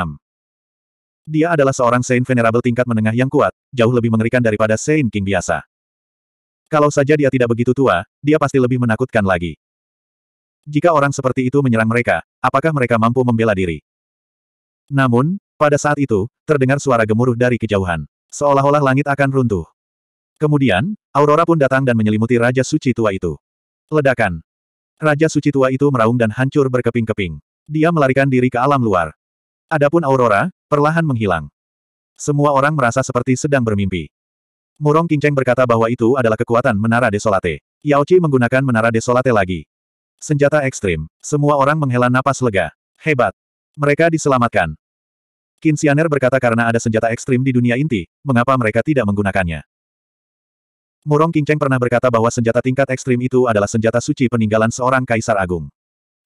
Dia adalah seorang Saint Venerable tingkat menengah yang kuat, jauh lebih mengerikan daripada Saint King biasa. Kalau saja dia tidak begitu tua, dia pasti lebih menakutkan lagi. Jika orang seperti itu menyerang mereka, apakah mereka mampu membela diri? Namun, pada saat itu, terdengar suara gemuruh dari kejauhan. Seolah-olah langit akan runtuh. Kemudian, Aurora pun datang dan menyelimuti Raja Suci Tua itu. Ledakan. Raja suci tua itu meraung dan hancur berkeping-keping. Dia melarikan diri ke alam luar. Adapun Aurora, perlahan menghilang. Semua orang merasa seperti sedang bermimpi. Murong Kinceng berkata bahwa itu adalah kekuatan menara desolate. Yao Yaochi menggunakan menara desolate lagi. Senjata ekstrim. Semua orang menghela napas lega. Hebat. Mereka diselamatkan. Kinsianer berkata karena ada senjata ekstrim di dunia inti, mengapa mereka tidak menggunakannya? Murong Qingcheng pernah berkata bahwa senjata tingkat ekstrim itu adalah senjata suci peninggalan seorang kaisar agung.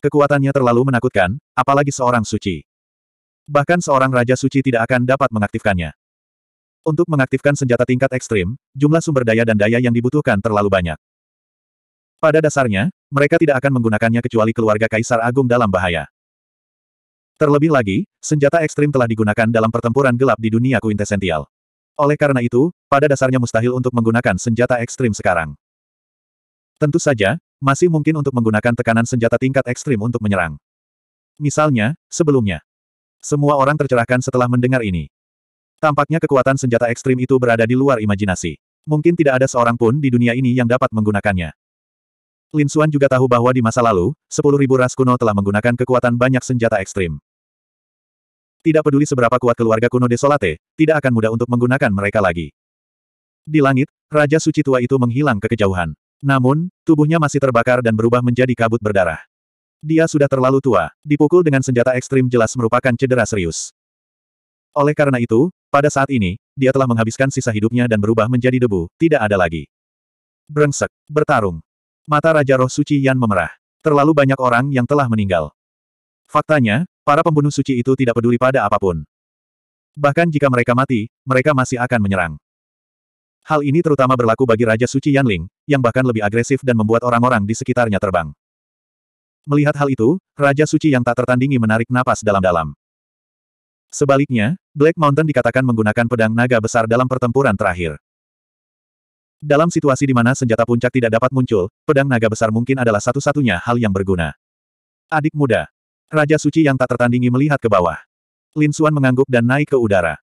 Kekuatannya terlalu menakutkan, apalagi seorang suci. Bahkan seorang raja suci tidak akan dapat mengaktifkannya. Untuk mengaktifkan senjata tingkat ekstrim, jumlah sumber daya dan daya yang dibutuhkan terlalu banyak. Pada dasarnya, mereka tidak akan menggunakannya kecuali keluarga kaisar agung dalam bahaya. Terlebih lagi, senjata ekstrim telah digunakan dalam pertempuran gelap di dunia kuintesensial. Oleh karena itu, pada dasarnya mustahil untuk menggunakan senjata ekstrim sekarang. Tentu saja, masih mungkin untuk menggunakan tekanan senjata tingkat ekstrim untuk menyerang. Misalnya, sebelumnya. Semua orang tercerahkan setelah mendengar ini. Tampaknya kekuatan senjata ekstrim itu berada di luar imajinasi. Mungkin tidak ada seorang pun di dunia ini yang dapat menggunakannya. Lin Xuan juga tahu bahwa di masa lalu, 10.000 ras kuno telah menggunakan kekuatan banyak senjata ekstrim. Tidak peduli seberapa kuat keluarga kuno Desolate, tidak akan mudah untuk menggunakan mereka lagi. Di langit, Raja Suci Tua itu menghilang ke kejauhan. Namun, tubuhnya masih terbakar dan berubah menjadi kabut berdarah. Dia sudah terlalu tua, dipukul dengan senjata ekstrim jelas merupakan cedera serius. Oleh karena itu, pada saat ini, dia telah menghabiskan sisa hidupnya dan berubah menjadi debu, tidak ada lagi. Brengsek, bertarung. Mata Raja Roh Suci Yan memerah. Terlalu banyak orang yang telah meninggal. Faktanya, Para pembunuh suci itu tidak peduli pada apapun. Bahkan jika mereka mati, mereka masih akan menyerang. Hal ini terutama berlaku bagi Raja Suci Yanling, yang bahkan lebih agresif dan membuat orang-orang di sekitarnya terbang. Melihat hal itu, Raja Suci yang tak tertandingi menarik napas dalam-dalam. Sebaliknya, Black Mountain dikatakan menggunakan pedang naga besar dalam pertempuran terakhir. Dalam situasi di mana senjata puncak tidak dapat muncul, pedang naga besar mungkin adalah satu-satunya hal yang berguna. Adik muda, Raja suci yang tak tertandingi melihat ke bawah. Lin Xuan mengangguk dan naik ke udara.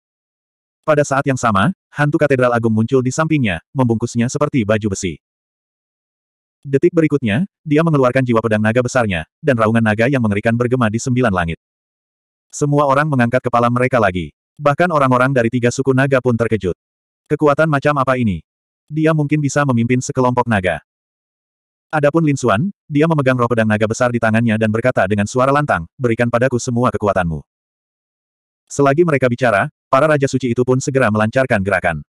Pada saat yang sama, hantu katedral agung muncul di sampingnya, membungkusnya seperti baju besi. Detik berikutnya, dia mengeluarkan jiwa pedang naga besarnya, dan raungan naga yang mengerikan bergema di sembilan langit. Semua orang mengangkat kepala mereka lagi. Bahkan orang-orang dari tiga suku naga pun terkejut. Kekuatan macam apa ini? Dia mungkin bisa memimpin sekelompok naga. Adapun Lin Xuan, dia memegang roh pedang naga besar di tangannya dan berkata dengan suara lantang, berikan padaku semua kekuatanmu. Selagi mereka bicara, para Raja Suci itu pun segera melancarkan gerakan.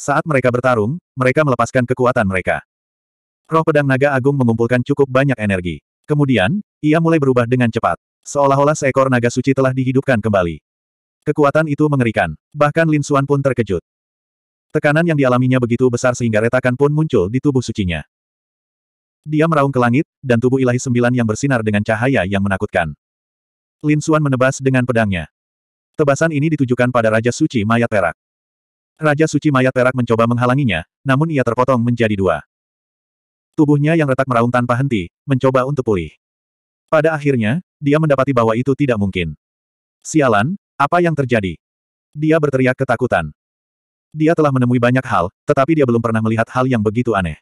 Saat mereka bertarung, mereka melepaskan kekuatan mereka. Roh pedang naga agung mengumpulkan cukup banyak energi. Kemudian, ia mulai berubah dengan cepat. Seolah-olah seekor naga suci telah dihidupkan kembali. Kekuatan itu mengerikan. Bahkan Lin Xuan pun terkejut. Tekanan yang dialaminya begitu besar sehingga retakan pun muncul di tubuh sucinya. Dia meraung ke langit, dan tubuh ilahi sembilan yang bersinar dengan cahaya yang menakutkan. Lin Xuan menebas dengan pedangnya. Tebasan ini ditujukan pada Raja Suci Mayat Perak. Raja Suci Mayat Perak mencoba menghalanginya, namun ia terpotong menjadi dua. Tubuhnya yang retak meraung tanpa henti, mencoba untuk pulih. Pada akhirnya, dia mendapati bahwa itu tidak mungkin. Sialan, apa yang terjadi? Dia berteriak ketakutan. Dia telah menemui banyak hal, tetapi dia belum pernah melihat hal yang begitu aneh.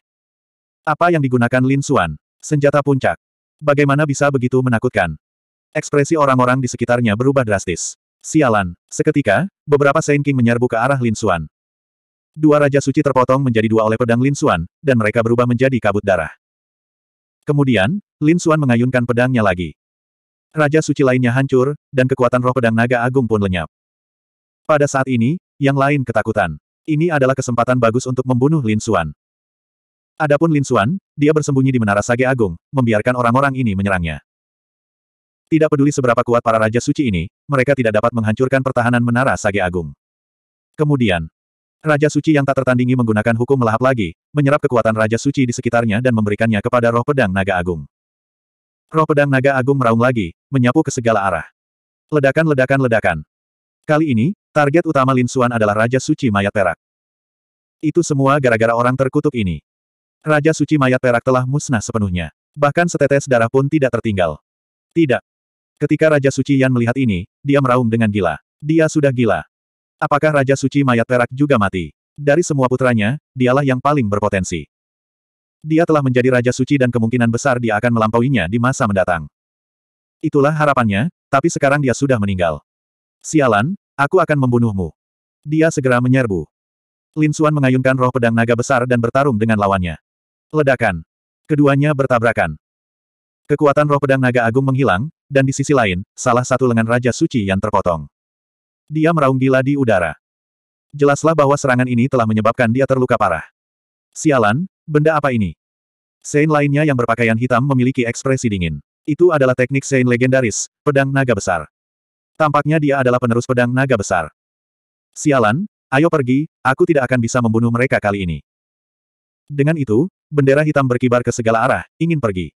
Apa yang digunakan Lin Xuan? Senjata puncak. Bagaimana bisa begitu menakutkan? Ekspresi orang-orang di sekitarnya berubah drastis. Sialan, seketika, beberapa Saint King menyerbu ke arah Lin Xuan. Dua Raja Suci terpotong menjadi dua oleh pedang Lin Xuan, dan mereka berubah menjadi kabut darah. Kemudian, Lin Xuan mengayunkan pedangnya lagi. Raja Suci lainnya hancur, dan kekuatan roh pedang naga agung pun lenyap. Pada saat ini, yang lain ketakutan. Ini adalah kesempatan bagus untuk membunuh Lin Xuan. Adapun Lin Xuan, dia bersembunyi di Menara Sage Agung, membiarkan orang-orang ini menyerangnya. Tidak peduli seberapa kuat para Raja Suci ini, mereka tidak dapat menghancurkan pertahanan Menara Sage Agung. Kemudian, Raja Suci yang tak tertandingi menggunakan hukum melahap lagi, menyerap kekuatan Raja Suci di sekitarnya dan memberikannya kepada roh pedang naga agung. Roh pedang naga agung meraung lagi, menyapu ke segala arah. Ledakan-ledakan-ledakan. Kali ini, target utama Lin Xuan adalah Raja Suci Mayat Perak. Itu semua gara-gara orang terkutuk ini. Raja Suci Mayat Perak telah musnah sepenuhnya. Bahkan setetes darah pun tidak tertinggal. Tidak. Ketika Raja Suci Yan melihat ini, dia meraung dengan gila. Dia sudah gila. Apakah Raja Suci Mayat Perak juga mati? Dari semua putranya, dialah yang paling berpotensi. Dia telah menjadi Raja Suci dan kemungkinan besar dia akan melampauinya di masa mendatang. Itulah harapannya, tapi sekarang dia sudah meninggal. Sialan, aku akan membunuhmu. Dia segera menyerbu. Lin Xuan mengayunkan roh pedang naga besar dan bertarung dengan lawannya. Ledakan. Keduanya bertabrakan. Kekuatan roh pedang naga agung menghilang, dan di sisi lain, salah satu lengan Raja Suci yang terpotong. Dia meraung gila di udara. Jelaslah bahwa serangan ini telah menyebabkan dia terluka parah. Sialan, benda apa ini? Sein lainnya yang berpakaian hitam memiliki ekspresi dingin. Itu adalah teknik Sein legendaris, pedang naga besar. Tampaknya dia adalah penerus pedang naga besar. Sialan, ayo pergi, aku tidak akan bisa membunuh mereka kali ini. Dengan itu, bendera hitam berkibar ke segala arah, ingin pergi.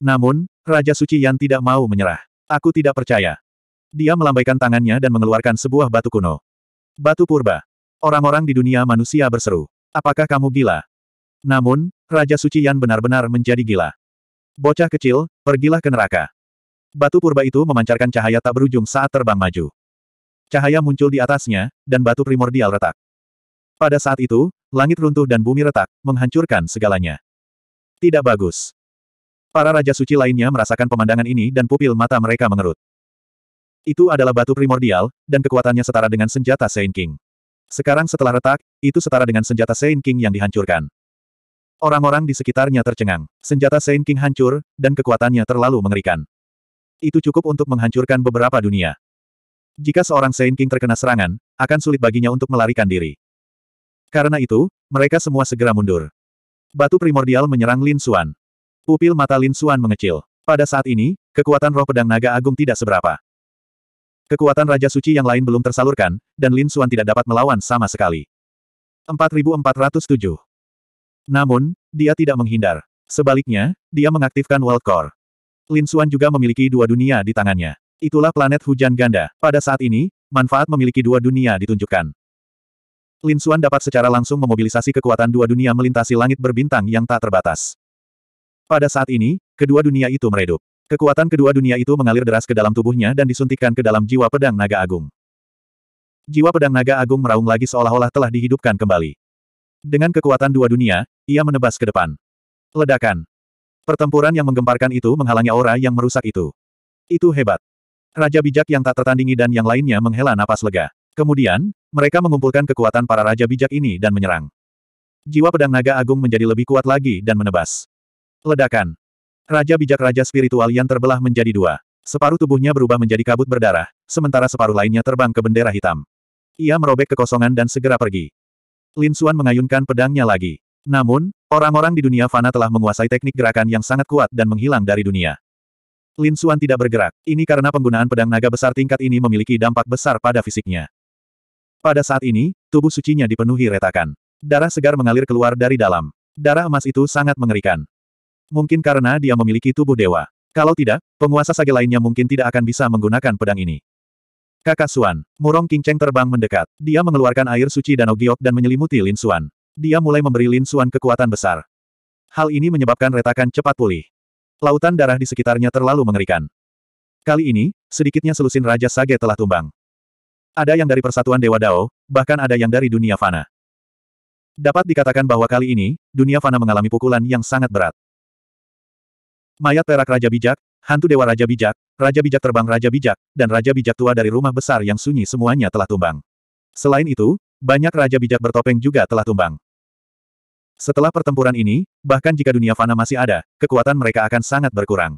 Namun, Raja Suci Yan tidak mau menyerah. Aku tidak percaya. Dia melambaikan tangannya dan mengeluarkan sebuah batu kuno. Batu purba. Orang-orang di dunia manusia berseru. Apakah kamu gila? Namun, Raja Suci Yan benar-benar menjadi gila. Bocah kecil, pergilah ke neraka. Batu purba itu memancarkan cahaya tak berujung saat terbang maju. Cahaya muncul di atasnya, dan batu primordial retak. Pada saat itu, langit runtuh dan bumi retak, menghancurkan segalanya. Tidak bagus. Para Raja Suci lainnya merasakan pemandangan ini dan pupil mata mereka mengerut. Itu adalah batu primordial, dan kekuatannya setara dengan senjata Saint King. Sekarang setelah retak, itu setara dengan senjata Saint King yang dihancurkan. Orang-orang di sekitarnya tercengang. Senjata Saint King hancur, dan kekuatannya terlalu mengerikan. Itu cukup untuk menghancurkan beberapa dunia. Jika seorang Saint King terkena serangan, akan sulit baginya untuk melarikan diri. Karena itu, mereka semua segera mundur. Batu primordial menyerang Lin Xuan. Pupil mata Lin Xuan mengecil. Pada saat ini, kekuatan roh pedang naga agung tidak seberapa. Kekuatan Raja Suci yang lain belum tersalurkan, dan Lin Xuan tidak dapat melawan sama sekali. 4407 Namun, dia tidak menghindar. Sebaliknya, dia mengaktifkan World Core. Lin Xuan juga memiliki dua dunia di tangannya. Itulah planet hujan ganda. Pada saat ini, manfaat memiliki dua dunia ditunjukkan. Lin Xuan dapat secara langsung memobilisasi kekuatan dua dunia melintasi langit berbintang yang tak terbatas. Pada saat ini, kedua dunia itu meredup. Kekuatan kedua dunia itu mengalir deras ke dalam tubuhnya dan disuntikkan ke dalam jiwa pedang naga agung. Jiwa pedang naga agung meraung lagi seolah-olah telah dihidupkan kembali. Dengan kekuatan dua dunia, ia menebas ke depan. Ledakan. Pertempuran yang menggemparkan itu menghalangi aura yang merusak itu. Itu hebat. Raja bijak yang tak tertandingi dan yang lainnya menghela napas lega. Kemudian, mereka mengumpulkan kekuatan para raja bijak ini dan menyerang. Jiwa pedang naga agung menjadi lebih kuat lagi dan menebas. Ledakan. Raja bijak raja spiritual yang terbelah menjadi dua. Separuh tubuhnya berubah menjadi kabut berdarah, sementara separuh lainnya terbang ke bendera hitam. Ia merobek kekosongan dan segera pergi. Lin Suan mengayunkan pedangnya lagi. Namun, orang-orang di dunia fana telah menguasai teknik gerakan yang sangat kuat dan menghilang dari dunia. Lin Suan tidak bergerak, ini karena penggunaan pedang naga besar tingkat ini memiliki dampak besar pada fisiknya. Pada saat ini, tubuh sucinya dipenuhi retakan. Darah segar mengalir keluar dari dalam. Darah emas itu sangat mengerikan. Mungkin karena dia memiliki tubuh dewa. Kalau tidak, penguasa sage lainnya mungkin tidak akan bisa menggunakan pedang ini. Kakak Suan, Murong King Cheng terbang mendekat. Dia mengeluarkan air suci Danau Giok dan menyelimuti Lin Suan. Dia mulai memberi Lin Suan kekuatan besar. Hal ini menyebabkan retakan cepat pulih. Lautan darah di sekitarnya terlalu mengerikan. Kali ini, sedikitnya selusin Raja Sage telah tumbang. Ada yang dari Persatuan Dewa Dao, bahkan ada yang dari dunia fana. Dapat dikatakan bahwa kali ini, dunia fana mengalami pukulan yang sangat berat. Mayat perak Raja Bijak, hantu Dewa Raja Bijak, Raja Bijak Terbang Raja Bijak, dan Raja Bijak Tua dari rumah besar yang sunyi semuanya telah tumbang. Selain itu, banyak Raja Bijak bertopeng juga telah tumbang. Setelah pertempuran ini, bahkan jika dunia fana masih ada, kekuatan mereka akan sangat berkurang.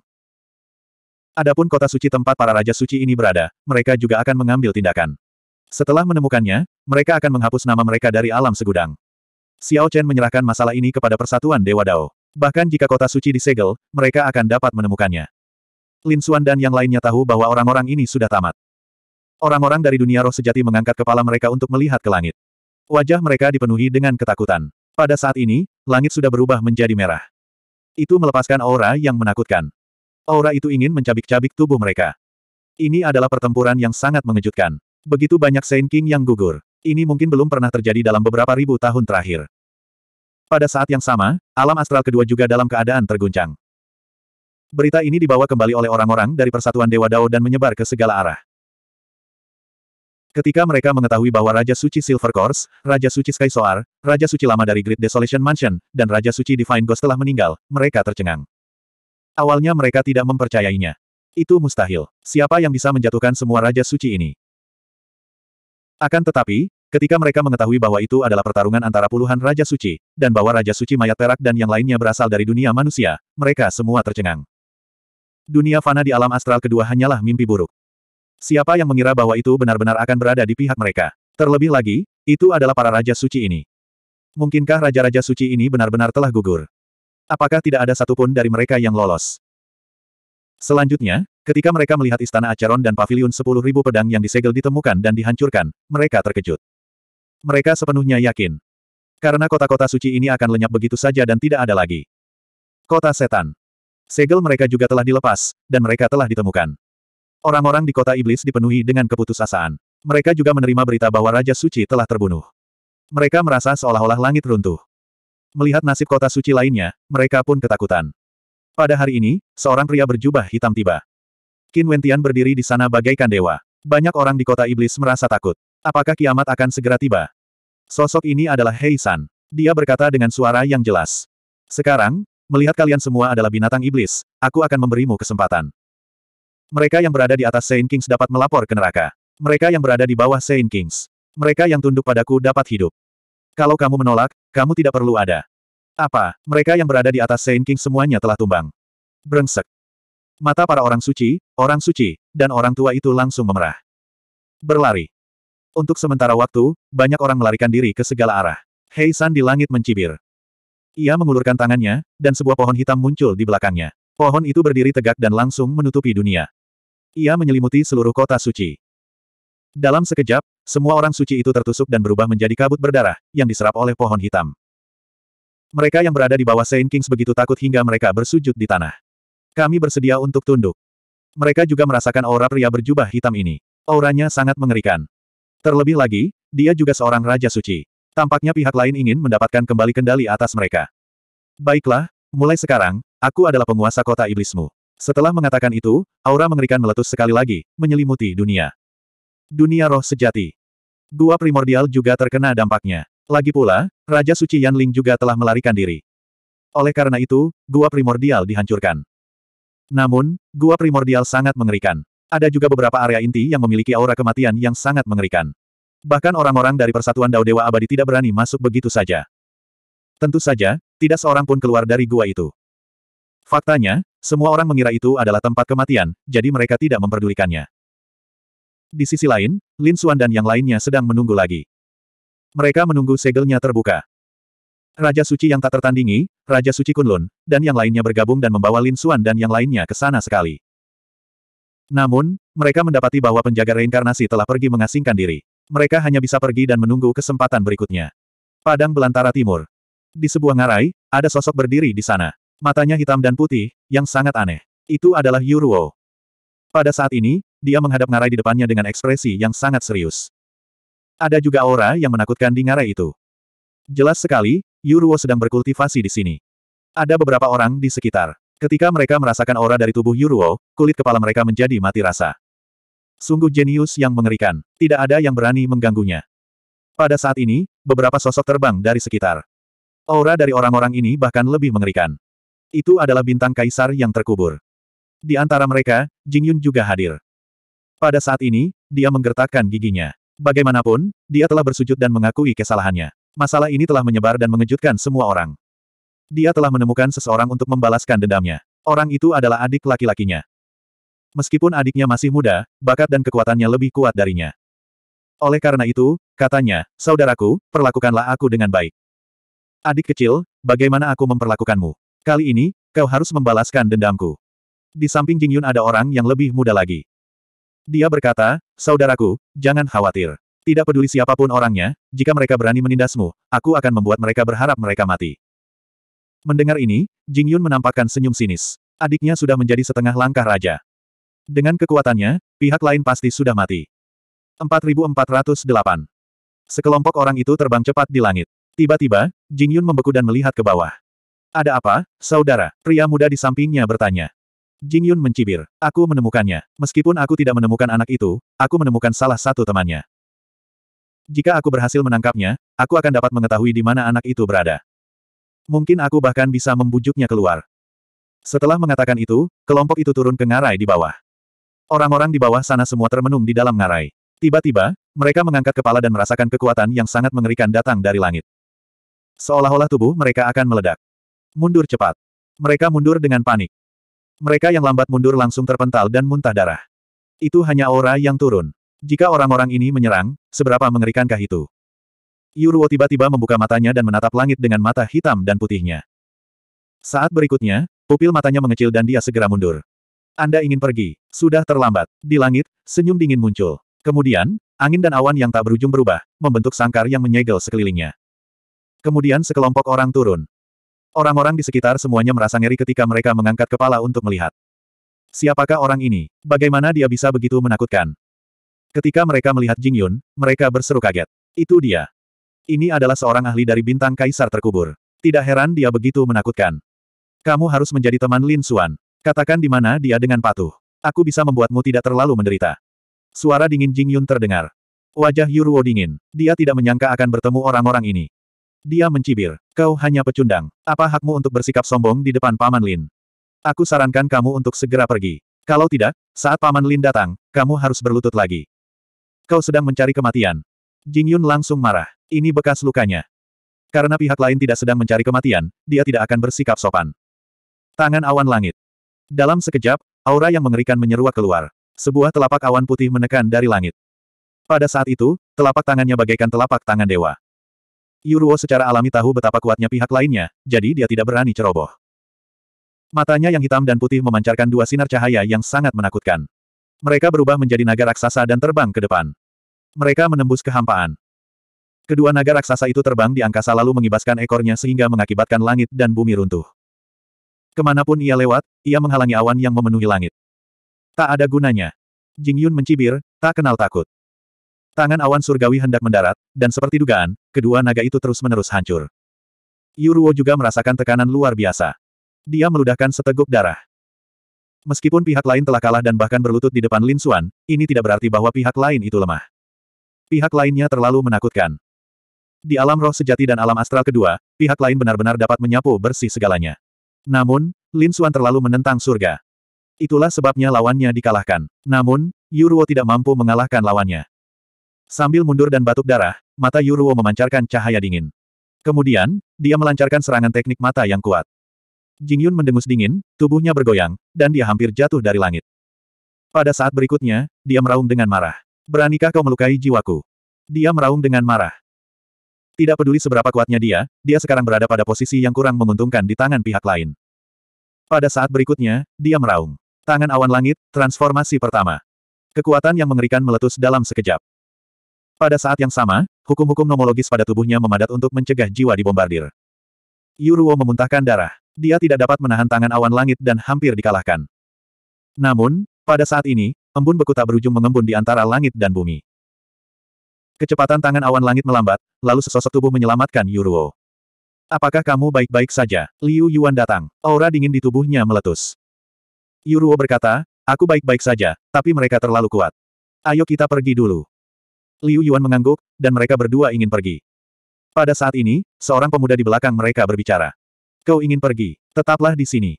Adapun kota suci tempat para Raja Suci ini berada, mereka juga akan mengambil tindakan. Setelah menemukannya, mereka akan menghapus nama mereka dari alam segudang. Xiao Chen menyerahkan masalah ini kepada Persatuan Dewa Dao. Bahkan jika kota suci disegel, mereka akan dapat menemukannya. Lin Xuan dan yang lainnya tahu bahwa orang-orang ini sudah tamat. Orang-orang dari dunia roh sejati mengangkat kepala mereka untuk melihat ke langit. Wajah mereka dipenuhi dengan ketakutan. Pada saat ini, langit sudah berubah menjadi merah. Itu melepaskan aura yang menakutkan. Aura itu ingin mencabik-cabik tubuh mereka. Ini adalah pertempuran yang sangat mengejutkan. Begitu banyak Saint King yang gugur. Ini mungkin belum pernah terjadi dalam beberapa ribu tahun terakhir. Pada saat yang sama, alam astral kedua juga dalam keadaan terguncang. Berita ini dibawa kembali oleh orang-orang dari Persatuan Dewa Dao dan menyebar ke segala arah. Ketika mereka mengetahui bahwa Raja Suci Silver Course, Raja Suci Sky Soar, Raja Suci lama dari Great Desolation Mansion, dan Raja Suci Divine Ghost telah meninggal, mereka tercengang. Awalnya mereka tidak mempercayainya. Itu mustahil. Siapa yang bisa menjatuhkan semua Raja Suci ini? Akan tetapi, ketika mereka mengetahui bahwa itu adalah pertarungan antara puluhan Raja Suci, dan bahwa Raja Suci mayat perak dan yang lainnya berasal dari dunia manusia, mereka semua tercengang. Dunia fana di alam astral kedua hanyalah mimpi buruk. Siapa yang mengira bahwa itu benar-benar akan berada di pihak mereka? Terlebih lagi, itu adalah para Raja Suci ini. Mungkinkah Raja-Raja Suci ini benar-benar telah gugur? Apakah tidak ada satupun dari mereka yang lolos? Selanjutnya, Ketika mereka melihat istana Acheron dan paviliun sepuluh ribu pedang yang disegel ditemukan dan dihancurkan, mereka terkejut. Mereka sepenuhnya yakin. Karena kota-kota suci ini akan lenyap begitu saja dan tidak ada lagi. Kota setan. Segel mereka juga telah dilepas, dan mereka telah ditemukan. Orang-orang di kota iblis dipenuhi dengan keputusasaan. Mereka juga menerima berita bahwa Raja Suci telah terbunuh. Mereka merasa seolah-olah langit runtuh. Melihat nasib kota suci lainnya, mereka pun ketakutan. Pada hari ini, seorang pria berjubah hitam tiba. Qin Wentian berdiri di sana bagaikan dewa. Banyak orang di kota iblis merasa takut. Apakah kiamat akan segera tiba? Sosok ini adalah Hei San. Dia berkata dengan suara yang jelas. Sekarang, melihat kalian semua adalah binatang iblis, aku akan memberimu kesempatan. Mereka yang berada di atas Saint Kings dapat melapor ke neraka. Mereka yang berada di bawah Saint Kings. Mereka yang tunduk padaku dapat hidup. Kalau kamu menolak, kamu tidak perlu ada. Apa, mereka yang berada di atas Saint Kings semuanya telah tumbang. Brengsek. Mata para orang suci, orang suci, dan orang tua itu langsung memerah. Berlari. Untuk sementara waktu, banyak orang melarikan diri ke segala arah. Hei San di langit mencibir. Ia mengulurkan tangannya, dan sebuah pohon hitam muncul di belakangnya. Pohon itu berdiri tegak dan langsung menutupi dunia. Ia menyelimuti seluruh kota suci. Dalam sekejap, semua orang suci itu tertusuk dan berubah menjadi kabut berdarah, yang diserap oleh pohon hitam. Mereka yang berada di bawah Saint Kings begitu takut hingga mereka bersujud di tanah. Kami bersedia untuk tunduk. Mereka juga merasakan aura pria berjubah hitam ini. Auranya sangat mengerikan. Terlebih lagi, dia juga seorang Raja Suci. Tampaknya pihak lain ingin mendapatkan kembali kendali atas mereka. Baiklah, mulai sekarang, aku adalah penguasa kota iblismu. Setelah mengatakan itu, aura mengerikan meletus sekali lagi, menyelimuti dunia. Dunia roh sejati. Gua primordial juga terkena dampaknya. Lagi pula, Raja Suci Yanling juga telah melarikan diri. Oleh karena itu, gua primordial dihancurkan. Namun, gua primordial sangat mengerikan. Ada juga beberapa area inti yang memiliki aura kematian yang sangat mengerikan. Bahkan orang-orang dari Persatuan Dao Dewa Abadi tidak berani masuk begitu saja. Tentu saja, tidak seorang pun keluar dari gua itu. Faktanya, semua orang mengira itu adalah tempat kematian, jadi mereka tidak memperdulikannya. Di sisi lain, Lin Xuan dan yang lainnya sedang menunggu lagi. Mereka menunggu segelnya terbuka. Raja Suci yang tak tertandingi, Raja Suci Kunlun, dan yang lainnya bergabung dan membawa Lin Xuan dan yang lainnya ke sana sekali. Namun, mereka mendapati bahwa penjaga reinkarnasi telah pergi mengasingkan diri. Mereka hanya bisa pergi dan menunggu kesempatan berikutnya. Padang Belantara Timur. Di sebuah ngarai, ada sosok berdiri di sana. Matanya hitam dan putih, yang sangat aneh. Itu adalah Yuruo. Pada saat ini, dia menghadap ngarai di depannya dengan ekspresi yang sangat serius. Ada juga aura yang menakutkan di ngarai itu. Jelas sekali, Yuruo sedang berkultivasi di sini. Ada beberapa orang di sekitar. Ketika mereka merasakan aura dari tubuh Yuruo, kulit kepala mereka menjadi mati rasa. Sungguh jenius yang mengerikan. Tidak ada yang berani mengganggunya. Pada saat ini, beberapa sosok terbang dari sekitar. Aura dari orang-orang ini bahkan lebih mengerikan. Itu adalah bintang kaisar yang terkubur. Di antara mereka, Jingyun juga hadir. Pada saat ini, dia menggertakkan giginya. Bagaimanapun, dia telah bersujud dan mengakui kesalahannya. Masalah ini telah menyebar dan mengejutkan semua orang. Dia telah menemukan seseorang untuk membalaskan dendamnya. Orang itu adalah adik laki-lakinya. Meskipun adiknya masih muda, bakat dan kekuatannya lebih kuat darinya. Oleh karena itu, katanya, saudaraku, perlakukanlah aku dengan baik. Adik kecil, bagaimana aku memperlakukanmu? Kali ini, kau harus membalaskan dendamku. Di samping Jingyun ada orang yang lebih muda lagi. Dia berkata, saudaraku, jangan khawatir. Tidak peduli siapapun orangnya, jika mereka berani menindasmu, aku akan membuat mereka berharap mereka mati. Mendengar ini, Jing Yun menampakkan senyum sinis. Adiknya sudah menjadi setengah langkah raja. Dengan kekuatannya, pihak lain pasti sudah mati. 4408 Sekelompok orang itu terbang cepat di langit. Tiba-tiba, Jing Yun membeku dan melihat ke bawah. Ada apa, saudara? Pria muda di sampingnya bertanya. Jing Yun mencibir. Aku menemukannya. Meskipun aku tidak menemukan anak itu, aku menemukan salah satu temannya. Jika aku berhasil menangkapnya, aku akan dapat mengetahui di mana anak itu berada. Mungkin aku bahkan bisa membujuknya keluar. Setelah mengatakan itu, kelompok itu turun ke ngarai di bawah. Orang-orang di bawah sana semua termenung di dalam ngarai. Tiba-tiba, mereka mengangkat kepala dan merasakan kekuatan yang sangat mengerikan datang dari langit. Seolah-olah tubuh mereka akan meledak. Mundur cepat. Mereka mundur dengan panik. Mereka yang lambat mundur langsung terpental dan muntah darah. Itu hanya aura yang turun. Jika orang-orang ini menyerang, seberapa mengerikankah itu? Yuruo tiba-tiba membuka matanya dan menatap langit dengan mata hitam dan putihnya. Saat berikutnya, pupil matanya mengecil dan dia segera mundur. Anda ingin pergi, sudah terlambat. Di langit, senyum dingin muncul. Kemudian, angin dan awan yang tak berujung berubah, membentuk sangkar yang menyegel sekelilingnya. Kemudian sekelompok orang turun. Orang-orang di sekitar semuanya merasa ngeri ketika mereka mengangkat kepala untuk melihat. Siapakah orang ini? Bagaimana dia bisa begitu menakutkan? Ketika mereka melihat Jing Yun, mereka berseru kaget. Itu dia. Ini adalah seorang ahli dari bintang kaisar terkubur. Tidak heran dia begitu menakutkan. Kamu harus menjadi teman Lin Xuan. Katakan di mana dia dengan patuh. Aku bisa membuatmu tidak terlalu menderita. Suara dingin Jing Yun terdengar. Wajah Yuruo dingin. Dia tidak menyangka akan bertemu orang-orang ini. Dia mencibir. Kau hanya pecundang. Apa hakmu untuk bersikap sombong di depan Paman Lin? Aku sarankan kamu untuk segera pergi. Kalau tidak, saat Paman Lin datang, kamu harus berlutut lagi. Kau sedang mencari kematian. Jing Yun langsung marah. Ini bekas lukanya. Karena pihak lain tidak sedang mencari kematian, dia tidak akan bersikap sopan. Tangan awan langit. Dalam sekejap, aura yang mengerikan menyeruak keluar. Sebuah telapak awan putih menekan dari langit. Pada saat itu, telapak tangannya bagaikan telapak tangan dewa. Yuruo secara alami tahu betapa kuatnya pihak lainnya, jadi dia tidak berani ceroboh. Matanya yang hitam dan putih memancarkan dua sinar cahaya yang sangat menakutkan. Mereka berubah menjadi naga raksasa dan terbang ke depan. Mereka menembus kehampaan. Kedua naga raksasa itu terbang di angkasa lalu mengibaskan ekornya sehingga mengakibatkan langit dan bumi runtuh. Kemanapun ia lewat, ia menghalangi awan yang memenuhi langit. Tak ada gunanya. Jing Yun mencibir, tak kenal takut. Tangan awan surgawi hendak mendarat, dan seperti dugaan, kedua naga itu terus-menerus hancur. Yuruo juga merasakan tekanan luar biasa. Dia meludahkan seteguk darah. Meskipun pihak lain telah kalah dan bahkan berlutut di depan Lin Xuan, ini tidak berarti bahwa pihak lain itu lemah. Pihak lainnya terlalu menakutkan. Di alam roh sejati dan alam astral kedua, pihak lain benar-benar dapat menyapu bersih segalanya. Namun, Lin Xuan terlalu menentang surga. Itulah sebabnya lawannya dikalahkan. Namun, Yuruo tidak mampu mengalahkan lawannya. Sambil mundur dan batuk darah, mata Yuruo memancarkan cahaya dingin. Kemudian, dia melancarkan serangan teknik mata yang kuat. Jing Yun mendengus dingin, tubuhnya bergoyang, dan dia hampir jatuh dari langit. Pada saat berikutnya, dia meraung dengan marah. Beranikah kau melukai jiwaku? Dia meraung dengan marah. Tidak peduli seberapa kuatnya dia, dia sekarang berada pada posisi yang kurang menguntungkan di tangan pihak lain. Pada saat berikutnya, dia meraung. Tangan awan langit, transformasi pertama. Kekuatan yang mengerikan meletus dalam sekejap. Pada saat yang sama, hukum-hukum nomologis pada tubuhnya memadat untuk mencegah jiwa dibombardir. Yuruo memuntahkan darah. Dia tidak dapat menahan tangan awan langit dan hampir dikalahkan. Namun, pada saat ini, embun beku tak berujung mengembun di antara langit dan bumi. Kecepatan tangan awan langit melambat, lalu sesosok tubuh menyelamatkan Yuruo. Apakah kamu baik-baik saja? Liu Yuan datang. Aura dingin di tubuhnya meletus. Yuruo berkata, aku baik-baik saja, tapi mereka terlalu kuat. Ayo kita pergi dulu. Liu Yuan mengangguk, dan mereka berdua ingin pergi. Pada saat ini, seorang pemuda di belakang mereka berbicara. Kau ingin pergi, tetaplah di sini.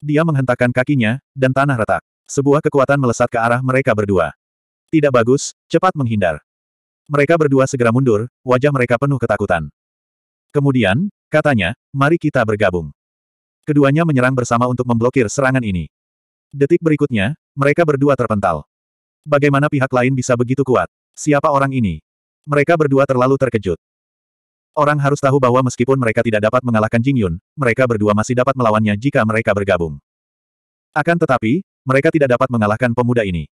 Dia menghentakkan kakinya, dan tanah retak. Sebuah kekuatan melesat ke arah mereka berdua. Tidak bagus, cepat menghindar. Mereka berdua segera mundur, wajah mereka penuh ketakutan. Kemudian, katanya, mari kita bergabung. Keduanya menyerang bersama untuk memblokir serangan ini. Detik berikutnya, mereka berdua terpental. Bagaimana pihak lain bisa begitu kuat? Siapa orang ini? Mereka berdua terlalu terkejut. Orang harus tahu bahwa meskipun mereka tidak dapat mengalahkan Jing Yun, mereka berdua masih dapat melawannya jika mereka bergabung. Akan tetapi, mereka tidak dapat mengalahkan pemuda ini.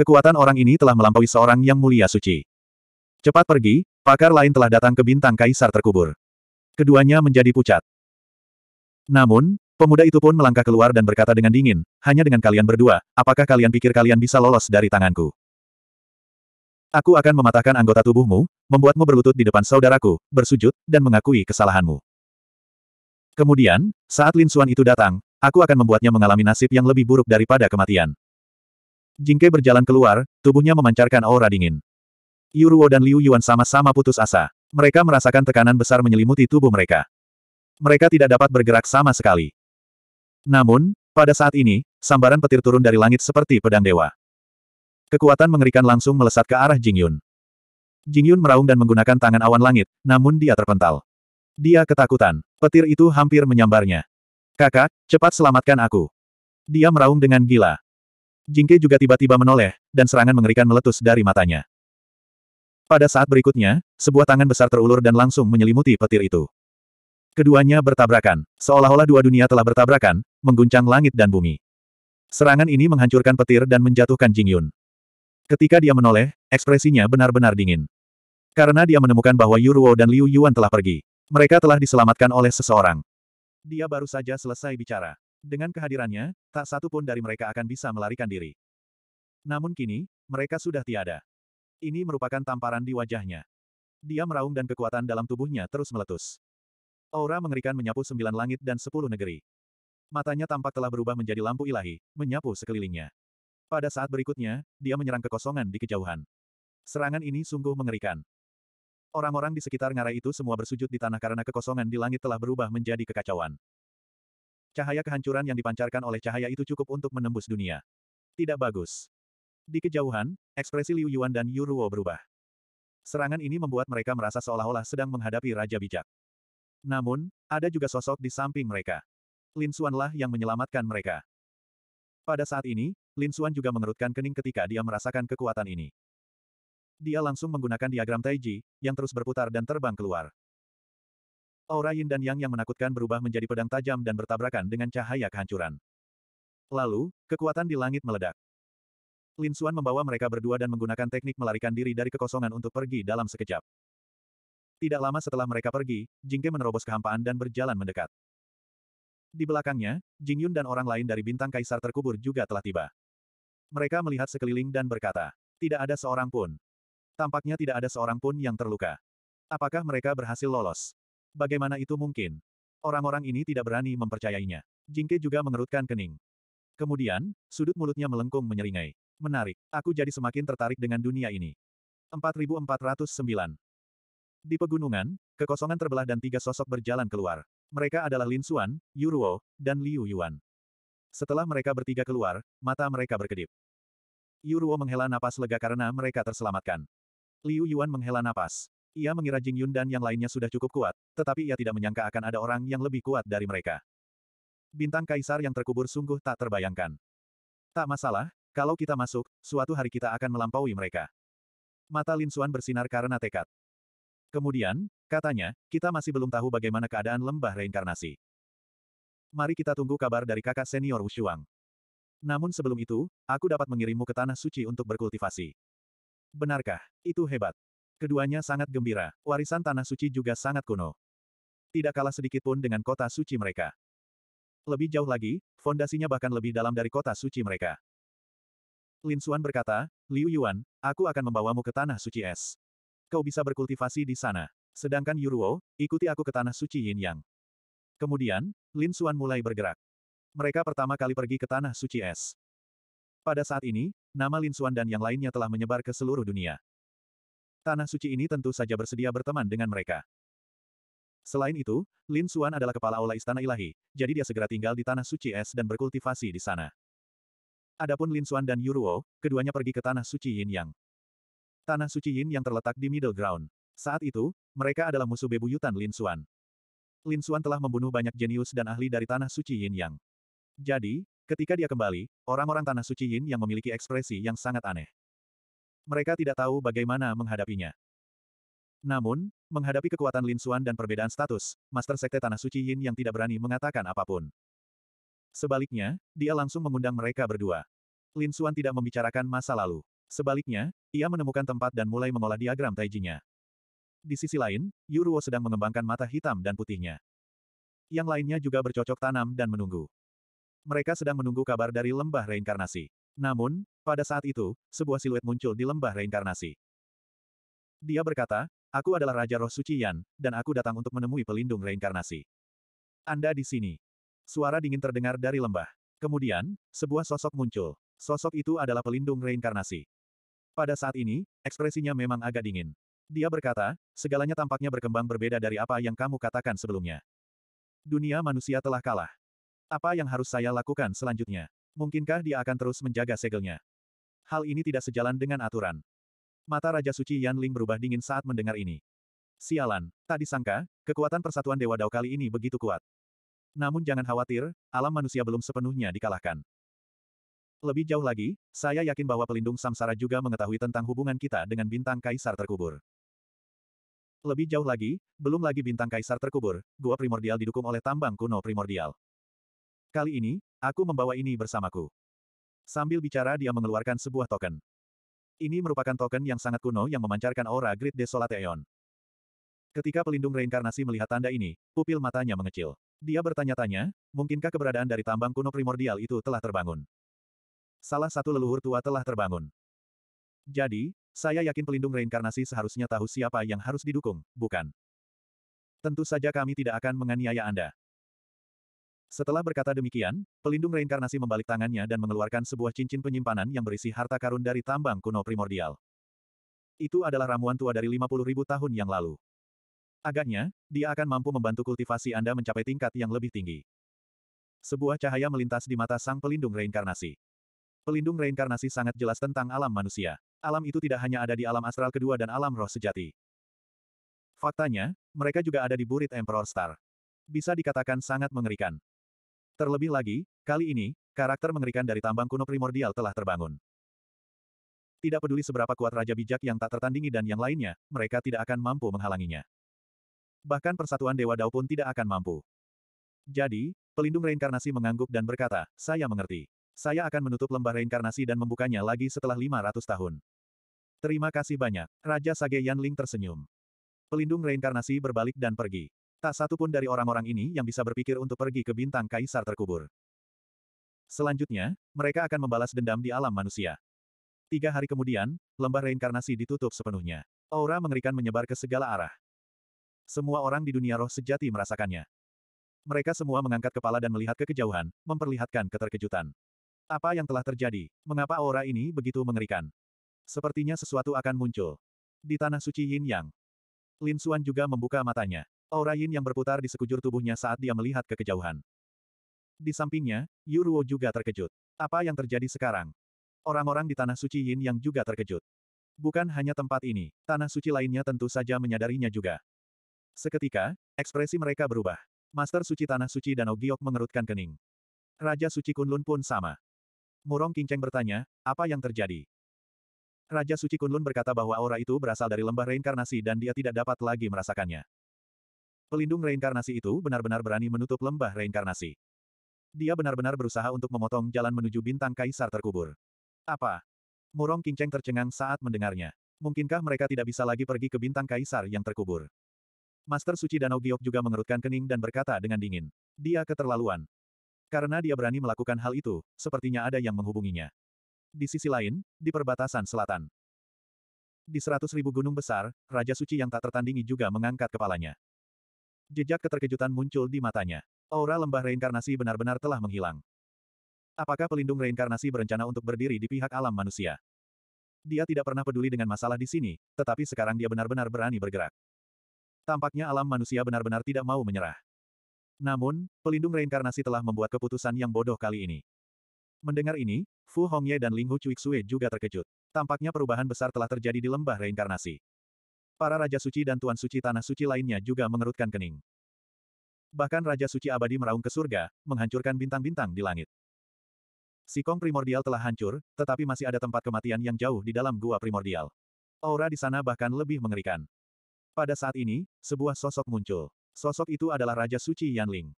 Kekuatan orang ini telah melampaui seorang yang mulia suci. Cepat pergi, pakar lain telah datang ke bintang kaisar terkubur. Keduanya menjadi pucat. Namun, pemuda itu pun melangkah keluar dan berkata dengan dingin, hanya dengan kalian berdua, apakah kalian pikir kalian bisa lolos dari tanganku? Aku akan mematahkan anggota tubuhmu, membuatmu berlutut di depan saudaraku, bersujud, dan mengakui kesalahanmu. Kemudian, saat Lin Xuan itu datang, aku akan membuatnya mengalami nasib yang lebih buruk daripada kematian. Jingke berjalan keluar, tubuhnya memancarkan aura dingin. Yu Ruo dan Liu Yuan sama-sama putus asa. Mereka merasakan tekanan besar menyelimuti tubuh mereka. Mereka tidak dapat bergerak sama sekali. Namun, pada saat ini, sambaran petir turun dari langit seperti pedang dewa. Kekuatan mengerikan langsung melesat ke arah Jingyun. Jingyun meraung dan menggunakan tangan awan langit, namun dia terpental. Dia ketakutan. Petir itu hampir menyambarnya. Kakak, cepat selamatkan aku. Dia meraung dengan gila. Jingke juga tiba-tiba menoleh, dan serangan mengerikan meletus dari matanya. Pada saat berikutnya, sebuah tangan besar terulur dan langsung menyelimuti petir itu. Keduanya bertabrakan, seolah-olah dua dunia telah bertabrakan, mengguncang langit dan bumi. Serangan ini menghancurkan petir dan menjatuhkan Jingyun. Ketika dia menoleh, ekspresinya benar-benar dingin. Karena dia menemukan bahwa Yuruo dan Liu Yuan telah pergi. Mereka telah diselamatkan oleh seseorang. Dia baru saja selesai bicara. Dengan kehadirannya, tak satu pun dari mereka akan bisa melarikan diri. Namun kini, mereka sudah tiada. Ini merupakan tamparan di wajahnya. Dia meraung dan kekuatan dalam tubuhnya terus meletus. Aura mengerikan menyapu sembilan langit dan sepuluh negeri. Matanya tampak telah berubah menjadi lampu ilahi, menyapu sekelilingnya. Pada saat berikutnya, dia menyerang kekosongan di kejauhan. Serangan ini sungguh mengerikan. Orang-orang di sekitar ngarai itu semua bersujud di tanah karena kekosongan di langit telah berubah menjadi kekacauan. Cahaya kehancuran yang dipancarkan oleh cahaya itu cukup untuk menembus dunia. Tidak bagus. Di kejauhan, ekspresi Liu Yuan dan Yu Ruo berubah. Serangan ini membuat mereka merasa seolah-olah sedang menghadapi Raja Bijak. Namun, ada juga sosok di samping mereka. Lin Xuanlah yang menyelamatkan mereka. Pada saat ini, Lin Xuan juga mengerutkan kening ketika dia merasakan kekuatan ini. Dia langsung menggunakan diagram Taiji, yang terus berputar dan terbang keluar. Aura Yin dan Yang yang menakutkan berubah menjadi pedang tajam dan bertabrakan dengan cahaya kehancuran. Lalu, kekuatan di langit meledak. Lin Xuan membawa mereka berdua dan menggunakan teknik melarikan diri dari kekosongan untuk pergi dalam sekejap. Tidak lama setelah mereka pergi, Jingke menerobos kehampaan dan berjalan mendekat. Di belakangnya, Jingyun dan orang lain dari bintang kaisar terkubur juga telah tiba. Mereka melihat sekeliling dan berkata, tidak ada seorang pun. Tampaknya tidak ada seorang pun yang terluka. Apakah mereka berhasil lolos? Bagaimana itu mungkin? Orang-orang ini tidak berani mempercayainya. Jingke juga mengerutkan kening. Kemudian, sudut mulutnya melengkung menyeringai. Menarik, aku jadi semakin tertarik dengan dunia ini. 4409 Di pegunungan, kekosongan terbelah dan tiga sosok berjalan keluar. Mereka adalah Lin Xuan, Ruo, dan Liu Yuan. Setelah mereka bertiga keluar, mata mereka berkedip. Yuruo menghela napas lega karena mereka terselamatkan. Liu Yuan menghela napas. Ia mengira Jing Yun dan yang lainnya sudah cukup kuat, tetapi ia tidak menyangka akan ada orang yang lebih kuat dari mereka. Bintang kaisar yang terkubur sungguh tak terbayangkan. Tak masalah, kalau kita masuk, suatu hari kita akan melampaui mereka. Mata Lin Xuan bersinar karena tekad. Kemudian, katanya, kita masih belum tahu bagaimana keadaan lembah reinkarnasi. Mari kita tunggu kabar dari kakak senior Wushuang. Namun sebelum itu, aku dapat mengirimmu ke Tanah Suci untuk berkultivasi. Benarkah? Itu hebat. Keduanya sangat gembira, warisan Tanah Suci juga sangat kuno. Tidak kalah sedikit pun dengan kota suci mereka. Lebih jauh lagi, fondasinya bahkan lebih dalam dari kota suci mereka. Lin Xuan berkata, Liu Yuan, aku akan membawamu ke Tanah Suci Es. Kau bisa berkultivasi di sana. Sedangkan Yuruo, ikuti aku ke Tanah Suci Yin Yang. Kemudian, Lin Suan mulai bergerak. Mereka pertama kali pergi ke Tanah Suci Es. Pada saat ini, nama Lin Suan dan yang lainnya telah menyebar ke seluruh dunia. Tanah suci ini tentu saja bersedia berteman dengan mereka. Selain itu, Lin Suan adalah kepala aula istana ilahi, jadi dia segera tinggal di Tanah Suci Es dan berkultivasi di sana. Adapun Lin Suan dan Yuruo, keduanya pergi ke Tanah Suci Yin Yang. Tanah Suci Yin Yang terletak di Middle Ground. Saat itu, mereka adalah musuh bebuyutan Lin Suan. Lin Xuan telah membunuh banyak jenius dan ahli dari Tanah Suci Yin Yang. Jadi, ketika dia kembali, orang-orang Tanah Suci Yin yang memiliki ekspresi yang sangat aneh. Mereka tidak tahu bagaimana menghadapinya. Namun, menghadapi kekuatan Lin Xuan dan perbedaan status, Master Sekte Tanah Suci Yin yang tidak berani mengatakan apapun. Sebaliknya, dia langsung mengundang mereka berdua. Lin Xuan tidak membicarakan masa lalu. Sebaliknya, ia menemukan tempat dan mulai mengolah diagram taijinya. Di sisi lain, Yuruo sedang mengembangkan mata hitam dan putihnya. Yang lainnya juga bercocok tanam dan menunggu. Mereka sedang menunggu kabar dari lembah reinkarnasi. Namun, pada saat itu, sebuah siluet muncul di lembah reinkarnasi. Dia berkata, Aku adalah Raja Roh Suci Yan, dan aku datang untuk menemui pelindung reinkarnasi. Anda di sini. Suara dingin terdengar dari lembah. Kemudian, sebuah sosok muncul. Sosok itu adalah pelindung reinkarnasi. Pada saat ini, ekspresinya memang agak dingin. Dia berkata, segalanya tampaknya berkembang berbeda dari apa yang kamu katakan sebelumnya. Dunia manusia telah kalah. Apa yang harus saya lakukan selanjutnya? Mungkinkah dia akan terus menjaga segelnya? Hal ini tidak sejalan dengan aturan. Mata Raja Suci Yan Ling berubah dingin saat mendengar ini. Sialan, tak disangka, kekuatan persatuan Dewa Dao kali ini begitu kuat. Namun jangan khawatir, alam manusia belum sepenuhnya dikalahkan. Lebih jauh lagi, saya yakin bahwa pelindung samsara juga mengetahui tentang hubungan kita dengan bintang kaisar terkubur. Lebih jauh lagi, belum lagi bintang kaisar terkubur, gua primordial didukung oleh tambang kuno primordial. Kali ini, aku membawa ini bersamaku. Sambil bicara dia mengeluarkan sebuah token. Ini merupakan token yang sangat kuno yang memancarkan aura Great Desolateon. Ketika pelindung reinkarnasi melihat tanda ini, pupil matanya mengecil. Dia bertanya-tanya, mungkinkah keberadaan dari tambang kuno primordial itu telah terbangun? Salah satu leluhur tua telah terbangun. Jadi, saya yakin pelindung reinkarnasi seharusnya tahu siapa yang harus didukung, bukan? Tentu saja kami tidak akan menganiaya Anda. Setelah berkata demikian, pelindung reinkarnasi membalik tangannya dan mengeluarkan sebuah cincin penyimpanan yang berisi harta karun dari tambang kuno primordial. Itu adalah ramuan tua dari 50 tahun yang lalu. Agaknya, dia akan mampu membantu kultivasi Anda mencapai tingkat yang lebih tinggi. Sebuah cahaya melintas di mata sang pelindung reinkarnasi. Pelindung reinkarnasi sangat jelas tentang alam manusia alam itu tidak hanya ada di alam astral kedua dan alam roh sejati. Faktanya, mereka juga ada di burit Emperor Star. Bisa dikatakan sangat mengerikan. Terlebih lagi, kali ini, karakter mengerikan dari tambang kuno primordial telah terbangun. Tidak peduli seberapa kuat Raja Bijak yang tak tertandingi dan yang lainnya, mereka tidak akan mampu menghalanginya. Bahkan persatuan Dewa Dao pun tidak akan mampu. Jadi, pelindung reinkarnasi mengangguk dan berkata, saya mengerti. Saya akan menutup lembah reinkarnasi dan membukanya lagi setelah 500 tahun. Terima kasih banyak. Raja Sage Yanling tersenyum. Pelindung reinkarnasi berbalik dan pergi. Tak satu pun dari orang-orang ini yang bisa berpikir untuk pergi ke bintang kaisar terkubur. Selanjutnya, mereka akan membalas dendam di alam manusia. Tiga hari kemudian, lembah reinkarnasi ditutup sepenuhnya. Aura mengerikan menyebar ke segala arah. Semua orang di dunia roh sejati merasakannya. Mereka semua mengangkat kepala dan melihat ke kejauhan, memperlihatkan keterkejutan. Apa yang telah terjadi? Mengapa aura ini begitu mengerikan? Sepertinya sesuatu akan muncul. Di tanah suci Yin Yang. Lin Xuan juga membuka matanya. Aura Yin yang berputar di sekujur tubuhnya saat dia melihat ke kejauhan. Di sampingnya, Yu Ruo juga terkejut. Apa yang terjadi sekarang? Orang-orang di tanah suci Yin yang juga terkejut. Bukan hanya tempat ini, tanah suci lainnya tentu saja menyadarinya juga. Seketika, ekspresi mereka berubah. Master suci tanah suci Danau Giok mengerutkan kening. Raja suci Kunlun pun sama. Murong Kinceng bertanya, apa yang terjadi? Raja Suci Kunlun berkata bahwa aura itu berasal dari lembah reinkarnasi dan dia tidak dapat lagi merasakannya. Pelindung reinkarnasi itu benar-benar berani menutup lembah reinkarnasi. Dia benar-benar berusaha untuk memotong jalan menuju bintang kaisar terkubur. Apa? Murong Kinceng tercengang saat mendengarnya. Mungkinkah mereka tidak bisa lagi pergi ke bintang kaisar yang terkubur? Master Suci Danau Giok juga mengerutkan kening dan berkata dengan dingin. Dia keterlaluan. Karena dia berani melakukan hal itu, sepertinya ada yang menghubunginya. Di sisi lain, di perbatasan selatan. Di seratus ribu gunung besar, Raja Suci yang tak tertandingi juga mengangkat kepalanya. Jejak keterkejutan muncul di matanya. Aura lembah reinkarnasi benar-benar telah menghilang. Apakah pelindung reinkarnasi berencana untuk berdiri di pihak alam manusia? Dia tidak pernah peduli dengan masalah di sini, tetapi sekarang dia benar-benar berani bergerak. Tampaknya alam manusia benar-benar tidak mau menyerah. Namun, pelindung reinkarnasi telah membuat keputusan yang bodoh kali ini. Mendengar ini, Fu Hongye dan Ling Hu Cuixue juga terkejut. Tampaknya perubahan besar telah terjadi di lembah reinkarnasi. Para Raja Suci dan Tuan Suci Tanah Suci lainnya juga mengerutkan kening. Bahkan Raja Suci Abadi meraung ke surga, menghancurkan bintang-bintang di langit. Si Kong primordial telah hancur, tetapi masih ada tempat kematian yang jauh di dalam gua primordial. Aura di sana bahkan lebih mengerikan. Pada saat ini, sebuah sosok muncul. Sosok itu adalah Raja Suci Yanling.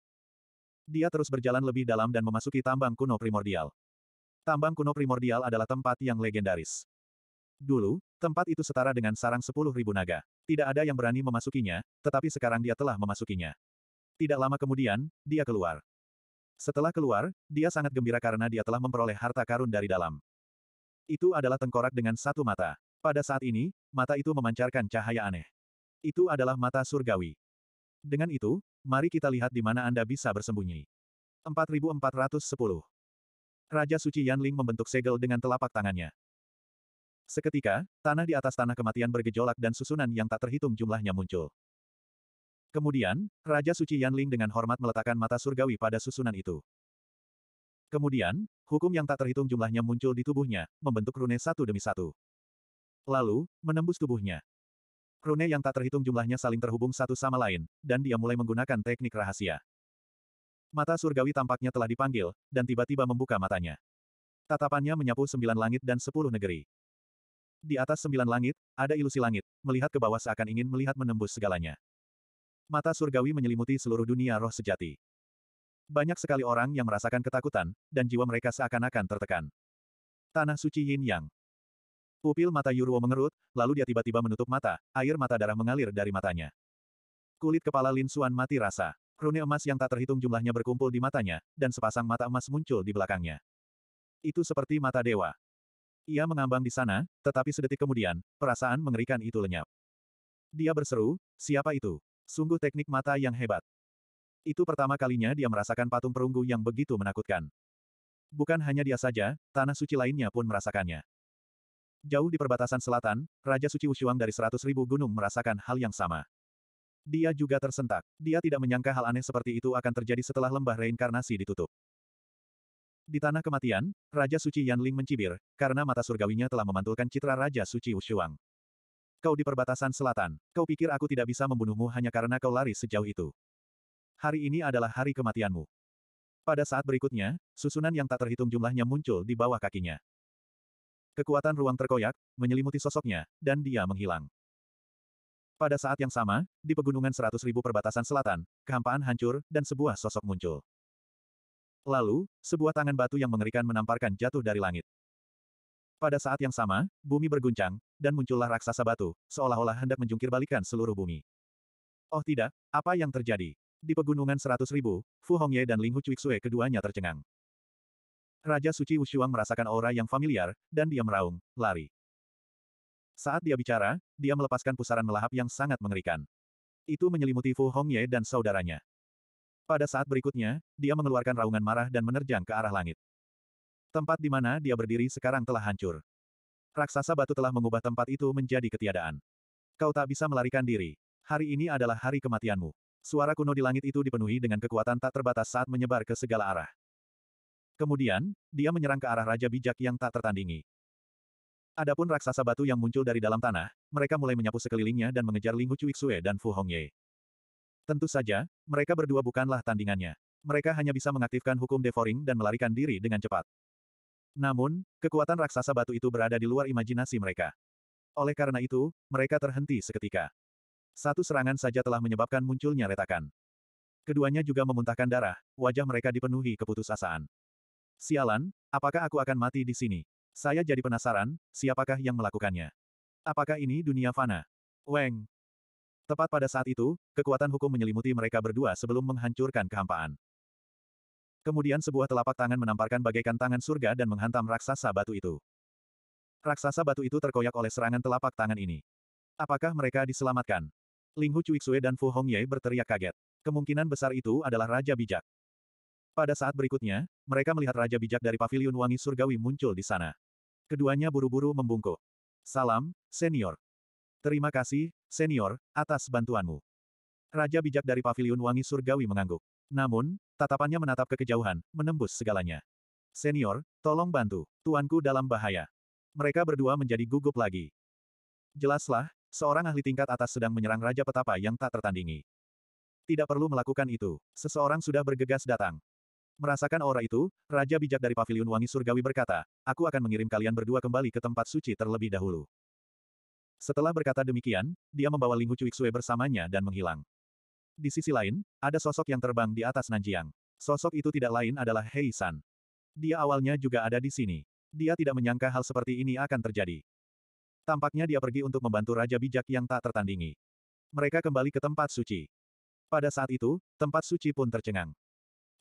Dia terus berjalan lebih dalam dan memasuki tambang kuno primordial. Tambang kuno primordial adalah tempat yang legendaris. Dulu, tempat itu setara dengan sarang sepuluh ribu naga. Tidak ada yang berani memasukinya, tetapi sekarang dia telah memasukinya. Tidak lama kemudian, dia keluar. Setelah keluar, dia sangat gembira karena dia telah memperoleh harta karun dari dalam. Itu adalah tengkorak dengan satu mata. Pada saat ini, mata itu memancarkan cahaya aneh. Itu adalah mata surgawi. Dengan itu, mari kita lihat di mana Anda bisa bersembunyi. 4410. Raja Suci Yanling membentuk segel dengan telapak tangannya. Seketika, tanah di atas tanah kematian bergejolak dan susunan yang tak terhitung jumlahnya muncul. Kemudian, Raja Suci Yanling dengan hormat meletakkan mata surgawi pada susunan itu. Kemudian, hukum yang tak terhitung jumlahnya muncul di tubuhnya, membentuk rune satu demi satu. Lalu, menembus tubuhnya. Rune yang tak terhitung jumlahnya saling terhubung satu sama lain, dan dia mulai menggunakan teknik rahasia. Mata surgawi tampaknya telah dipanggil, dan tiba-tiba membuka matanya. Tatapannya menyapu sembilan langit dan sepuluh negeri. Di atas sembilan langit, ada ilusi langit, melihat ke bawah seakan ingin melihat menembus segalanya. Mata surgawi menyelimuti seluruh dunia roh sejati. Banyak sekali orang yang merasakan ketakutan, dan jiwa mereka seakan-akan tertekan. Tanah suci Yin Yang. Pupil mata Yuruo mengerut, lalu dia tiba-tiba menutup mata, air mata darah mengalir dari matanya. Kulit kepala Lin Suan mati rasa. Rune emas yang tak terhitung jumlahnya berkumpul di matanya, dan sepasang mata emas muncul di belakangnya. Itu seperti mata dewa. Ia mengambang di sana, tetapi sedetik kemudian, perasaan mengerikan itu lenyap. Dia berseru, siapa itu? Sungguh teknik mata yang hebat. Itu pertama kalinya dia merasakan patung perunggu yang begitu menakutkan. Bukan hanya dia saja, tanah suci lainnya pun merasakannya. Jauh di perbatasan selatan, Raja Suci Wushuang dari seratus ribu gunung merasakan hal yang sama. Dia juga tersentak. Dia tidak menyangka hal aneh seperti itu akan terjadi setelah lembah reinkarnasi ditutup. Di tanah kematian, Raja Suci Yanling mencibir, karena mata surgawinya telah memantulkan citra Raja Suci Wushuang. Kau di perbatasan selatan. Kau pikir aku tidak bisa membunuhmu hanya karena kau lari sejauh itu. Hari ini adalah hari kematianmu. Pada saat berikutnya, susunan yang tak terhitung jumlahnya muncul di bawah kakinya. Kekuatan ruang terkoyak, menyelimuti sosoknya, dan dia menghilang. Pada saat yang sama, di pegunungan seratus ribu perbatasan selatan, kehampaan hancur, dan sebuah sosok muncul. Lalu, sebuah tangan batu yang mengerikan menamparkan jatuh dari langit. Pada saat yang sama, bumi berguncang, dan muncullah raksasa batu, seolah-olah hendak menjungkir balikan seluruh bumi. Oh tidak, apa yang terjadi? Di pegunungan seratus ribu, Fu Hongye dan Ling Hu Xue keduanya tercengang. Raja Suci Wushuang merasakan aura yang familiar, dan dia meraung, lari. Saat dia bicara, dia melepaskan pusaran melahap yang sangat mengerikan. Itu menyelimuti Fu Hongye dan saudaranya. Pada saat berikutnya, dia mengeluarkan raungan marah dan menerjang ke arah langit. Tempat di mana dia berdiri sekarang telah hancur. Raksasa batu telah mengubah tempat itu menjadi ketiadaan. Kau tak bisa melarikan diri. Hari ini adalah hari kematianmu. Suara kuno di langit itu dipenuhi dengan kekuatan tak terbatas saat menyebar ke segala arah. Kemudian, dia menyerang ke arah Raja Bijak yang tak tertandingi. Adapun raksasa batu yang muncul dari dalam tanah, mereka mulai menyapu sekelilingnya dan mengejar Ling Xue dan Fu Hongye. Tentu saja, mereka berdua bukanlah tandingannya. Mereka hanya bisa mengaktifkan hukum devouring dan melarikan diri dengan cepat. Namun, kekuatan raksasa batu itu berada di luar imajinasi mereka. Oleh karena itu, mereka terhenti seketika. Satu serangan saja telah menyebabkan munculnya retakan. Keduanya juga memuntahkan darah, wajah mereka dipenuhi keputusasaan. Sialan, apakah aku akan mati di sini? Saya jadi penasaran, siapakah yang melakukannya? Apakah ini dunia fana? Weng. Tepat pada saat itu, kekuatan hukum menyelimuti mereka berdua sebelum menghancurkan kehampaan. Kemudian sebuah telapak tangan menamparkan bagaikan tangan surga dan menghantam raksasa batu itu. Raksasa batu itu terkoyak oleh serangan telapak tangan ini. Apakah mereka diselamatkan? Ling Hu Cuixue dan Fu Hongye berteriak kaget. Kemungkinan besar itu adalah Raja Bijak. Pada saat berikutnya, mereka melihat Raja Bijak dari Paviliun Wangi Surgawi muncul di sana. Keduanya buru-buru membungkuk. Salam, senior. Terima kasih, senior, atas bantuanmu. Raja Bijak dari Paviliun Wangi Surgawi mengangguk. Namun, tatapannya menatap ke kejauhan, menembus segalanya. Senior, tolong bantu, tuanku dalam bahaya. Mereka berdua menjadi gugup lagi. Jelaslah, seorang ahli tingkat atas sedang menyerang Raja Petapa yang tak tertandingi. Tidak perlu melakukan itu. Seseorang sudah bergegas datang. Merasakan aura itu, Raja Bijak dari Paviliun Wangi Surgawi berkata, aku akan mengirim kalian berdua kembali ke tempat suci terlebih dahulu. Setelah berkata demikian, dia membawa Ling Hu bersamanya dan menghilang. Di sisi lain, ada sosok yang terbang di atas Nanjiang. Sosok itu tidak lain adalah Hei San. Dia awalnya juga ada di sini. Dia tidak menyangka hal seperti ini akan terjadi. Tampaknya dia pergi untuk membantu Raja Bijak yang tak tertandingi. Mereka kembali ke tempat suci. Pada saat itu, tempat suci pun tercengang.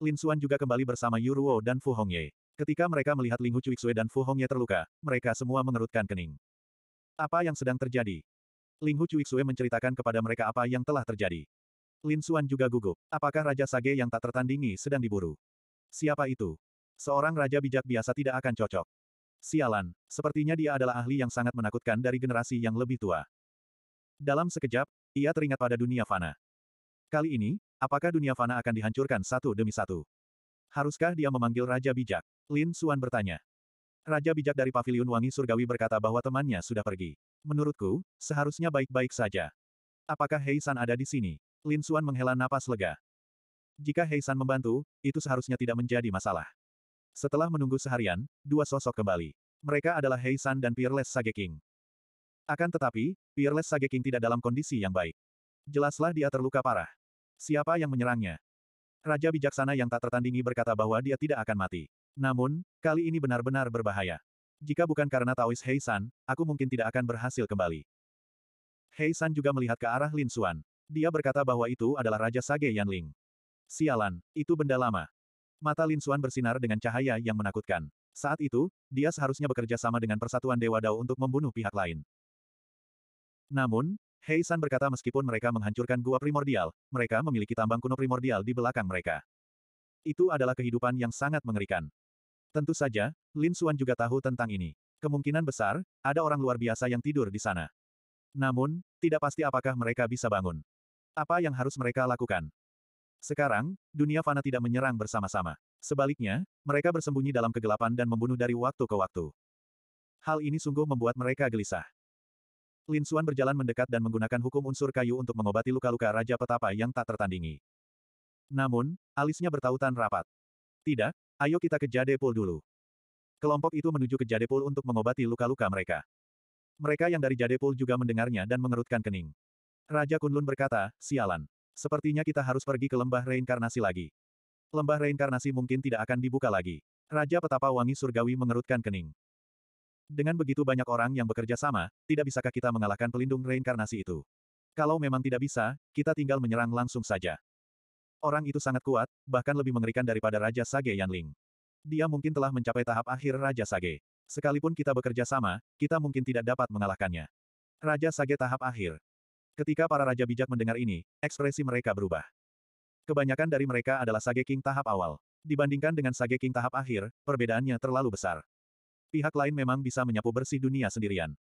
Lin Xuan juga kembali bersama Yuruo dan Fu Hongye. Ketika mereka melihat Ling Hu Xue dan Fu Hongye terluka, mereka semua mengerutkan kening. Apa yang sedang terjadi? Ling Hu Xue menceritakan kepada mereka apa yang telah terjadi. Lin Xuan juga gugup. Apakah Raja Sage yang tak tertandingi sedang diburu? Siapa itu? Seorang raja bijak biasa tidak akan cocok. Sialan, sepertinya dia adalah ahli yang sangat menakutkan dari generasi yang lebih tua. Dalam sekejap, ia teringat pada dunia fana. Kali ini, Apakah dunia fana akan dihancurkan satu demi satu? Haruskah dia memanggil Raja Bijak? Lin Suan bertanya. Raja Bijak dari Paviliun Wangi Surgawi berkata bahwa temannya sudah pergi. Menurutku, seharusnya baik-baik saja. Apakah Hei San ada di sini? Lin Suan menghela napas lega. Jika Hei San membantu, itu seharusnya tidak menjadi masalah. Setelah menunggu seharian, dua sosok kembali. Mereka adalah Hei San dan Peerless Sage King. Akan tetapi, Peerless Sage King tidak dalam kondisi yang baik. Jelaslah dia terluka parah. Siapa yang menyerangnya? Raja bijaksana yang tak tertandingi berkata bahwa dia tidak akan mati. Namun, kali ini benar-benar berbahaya. Jika bukan karena Taois Hei aku mungkin tidak akan berhasil kembali. Hei juga melihat ke arah Lin Xuan. Dia berkata bahwa itu adalah Raja Sage Yanling. Sialan, itu benda lama. Mata Lin Xuan bersinar dengan cahaya yang menakutkan. Saat itu, dia seharusnya bekerja sama dengan Persatuan Dewa Dao untuk membunuh pihak lain. Namun, Hei San berkata meskipun mereka menghancurkan gua primordial, mereka memiliki tambang kuno primordial di belakang mereka. Itu adalah kehidupan yang sangat mengerikan. Tentu saja, Lin Suan juga tahu tentang ini. Kemungkinan besar, ada orang luar biasa yang tidur di sana. Namun, tidak pasti apakah mereka bisa bangun. Apa yang harus mereka lakukan? Sekarang, dunia fana tidak menyerang bersama-sama. Sebaliknya, mereka bersembunyi dalam kegelapan dan membunuh dari waktu ke waktu. Hal ini sungguh membuat mereka gelisah. Lin Suan berjalan mendekat dan menggunakan hukum unsur kayu untuk mengobati luka-luka Raja Petapa yang tak tertandingi. Namun, alisnya bertautan rapat. Tidak, ayo kita ke Jade Pool dulu. Kelompok itu menuju ke Jade Pool untuk mengobati luka-luka mereka. Mereka yang dari Jade Pool juga mendengarnya dan mengerutkan kening. Raja Kunlun berkata, sialan. Sepertinya kita harus pergi ke lembah reinkarnasi lagi. Lembah reinkarnasi mungkin tidak akan dibuka lagi. Raja Petapa Wangi Surgawi mengerutkan kening. Dengan begitu banyak orang yang bekerja sama, tidak bisakah kita mengalahkan pelindung reinkarnasi itu? Kalau memang tidak bisa, kita tinggal menyerang langsung saja. Orang itu sangat kuat, bahkan lebih mengerikan daripada Raja Sage Yanling. Dia mungkin telah mencapai tahap akhir Raja Sage. Sekalipun kita bekerja sama, kita mungkin tidak dapat mengalahkannya. Raja Sage tahap akhir. Ketika para raja bijak mendengar ini, ekspresi mereka berubah. Kebanyakan dari mereka adalah Sage King tahap awal. Dibandingkan dengan Sage King tahap akhir, perbedaannya terlalu besar. Pihak lain memang bisa menyapu bersih dunia sendirian.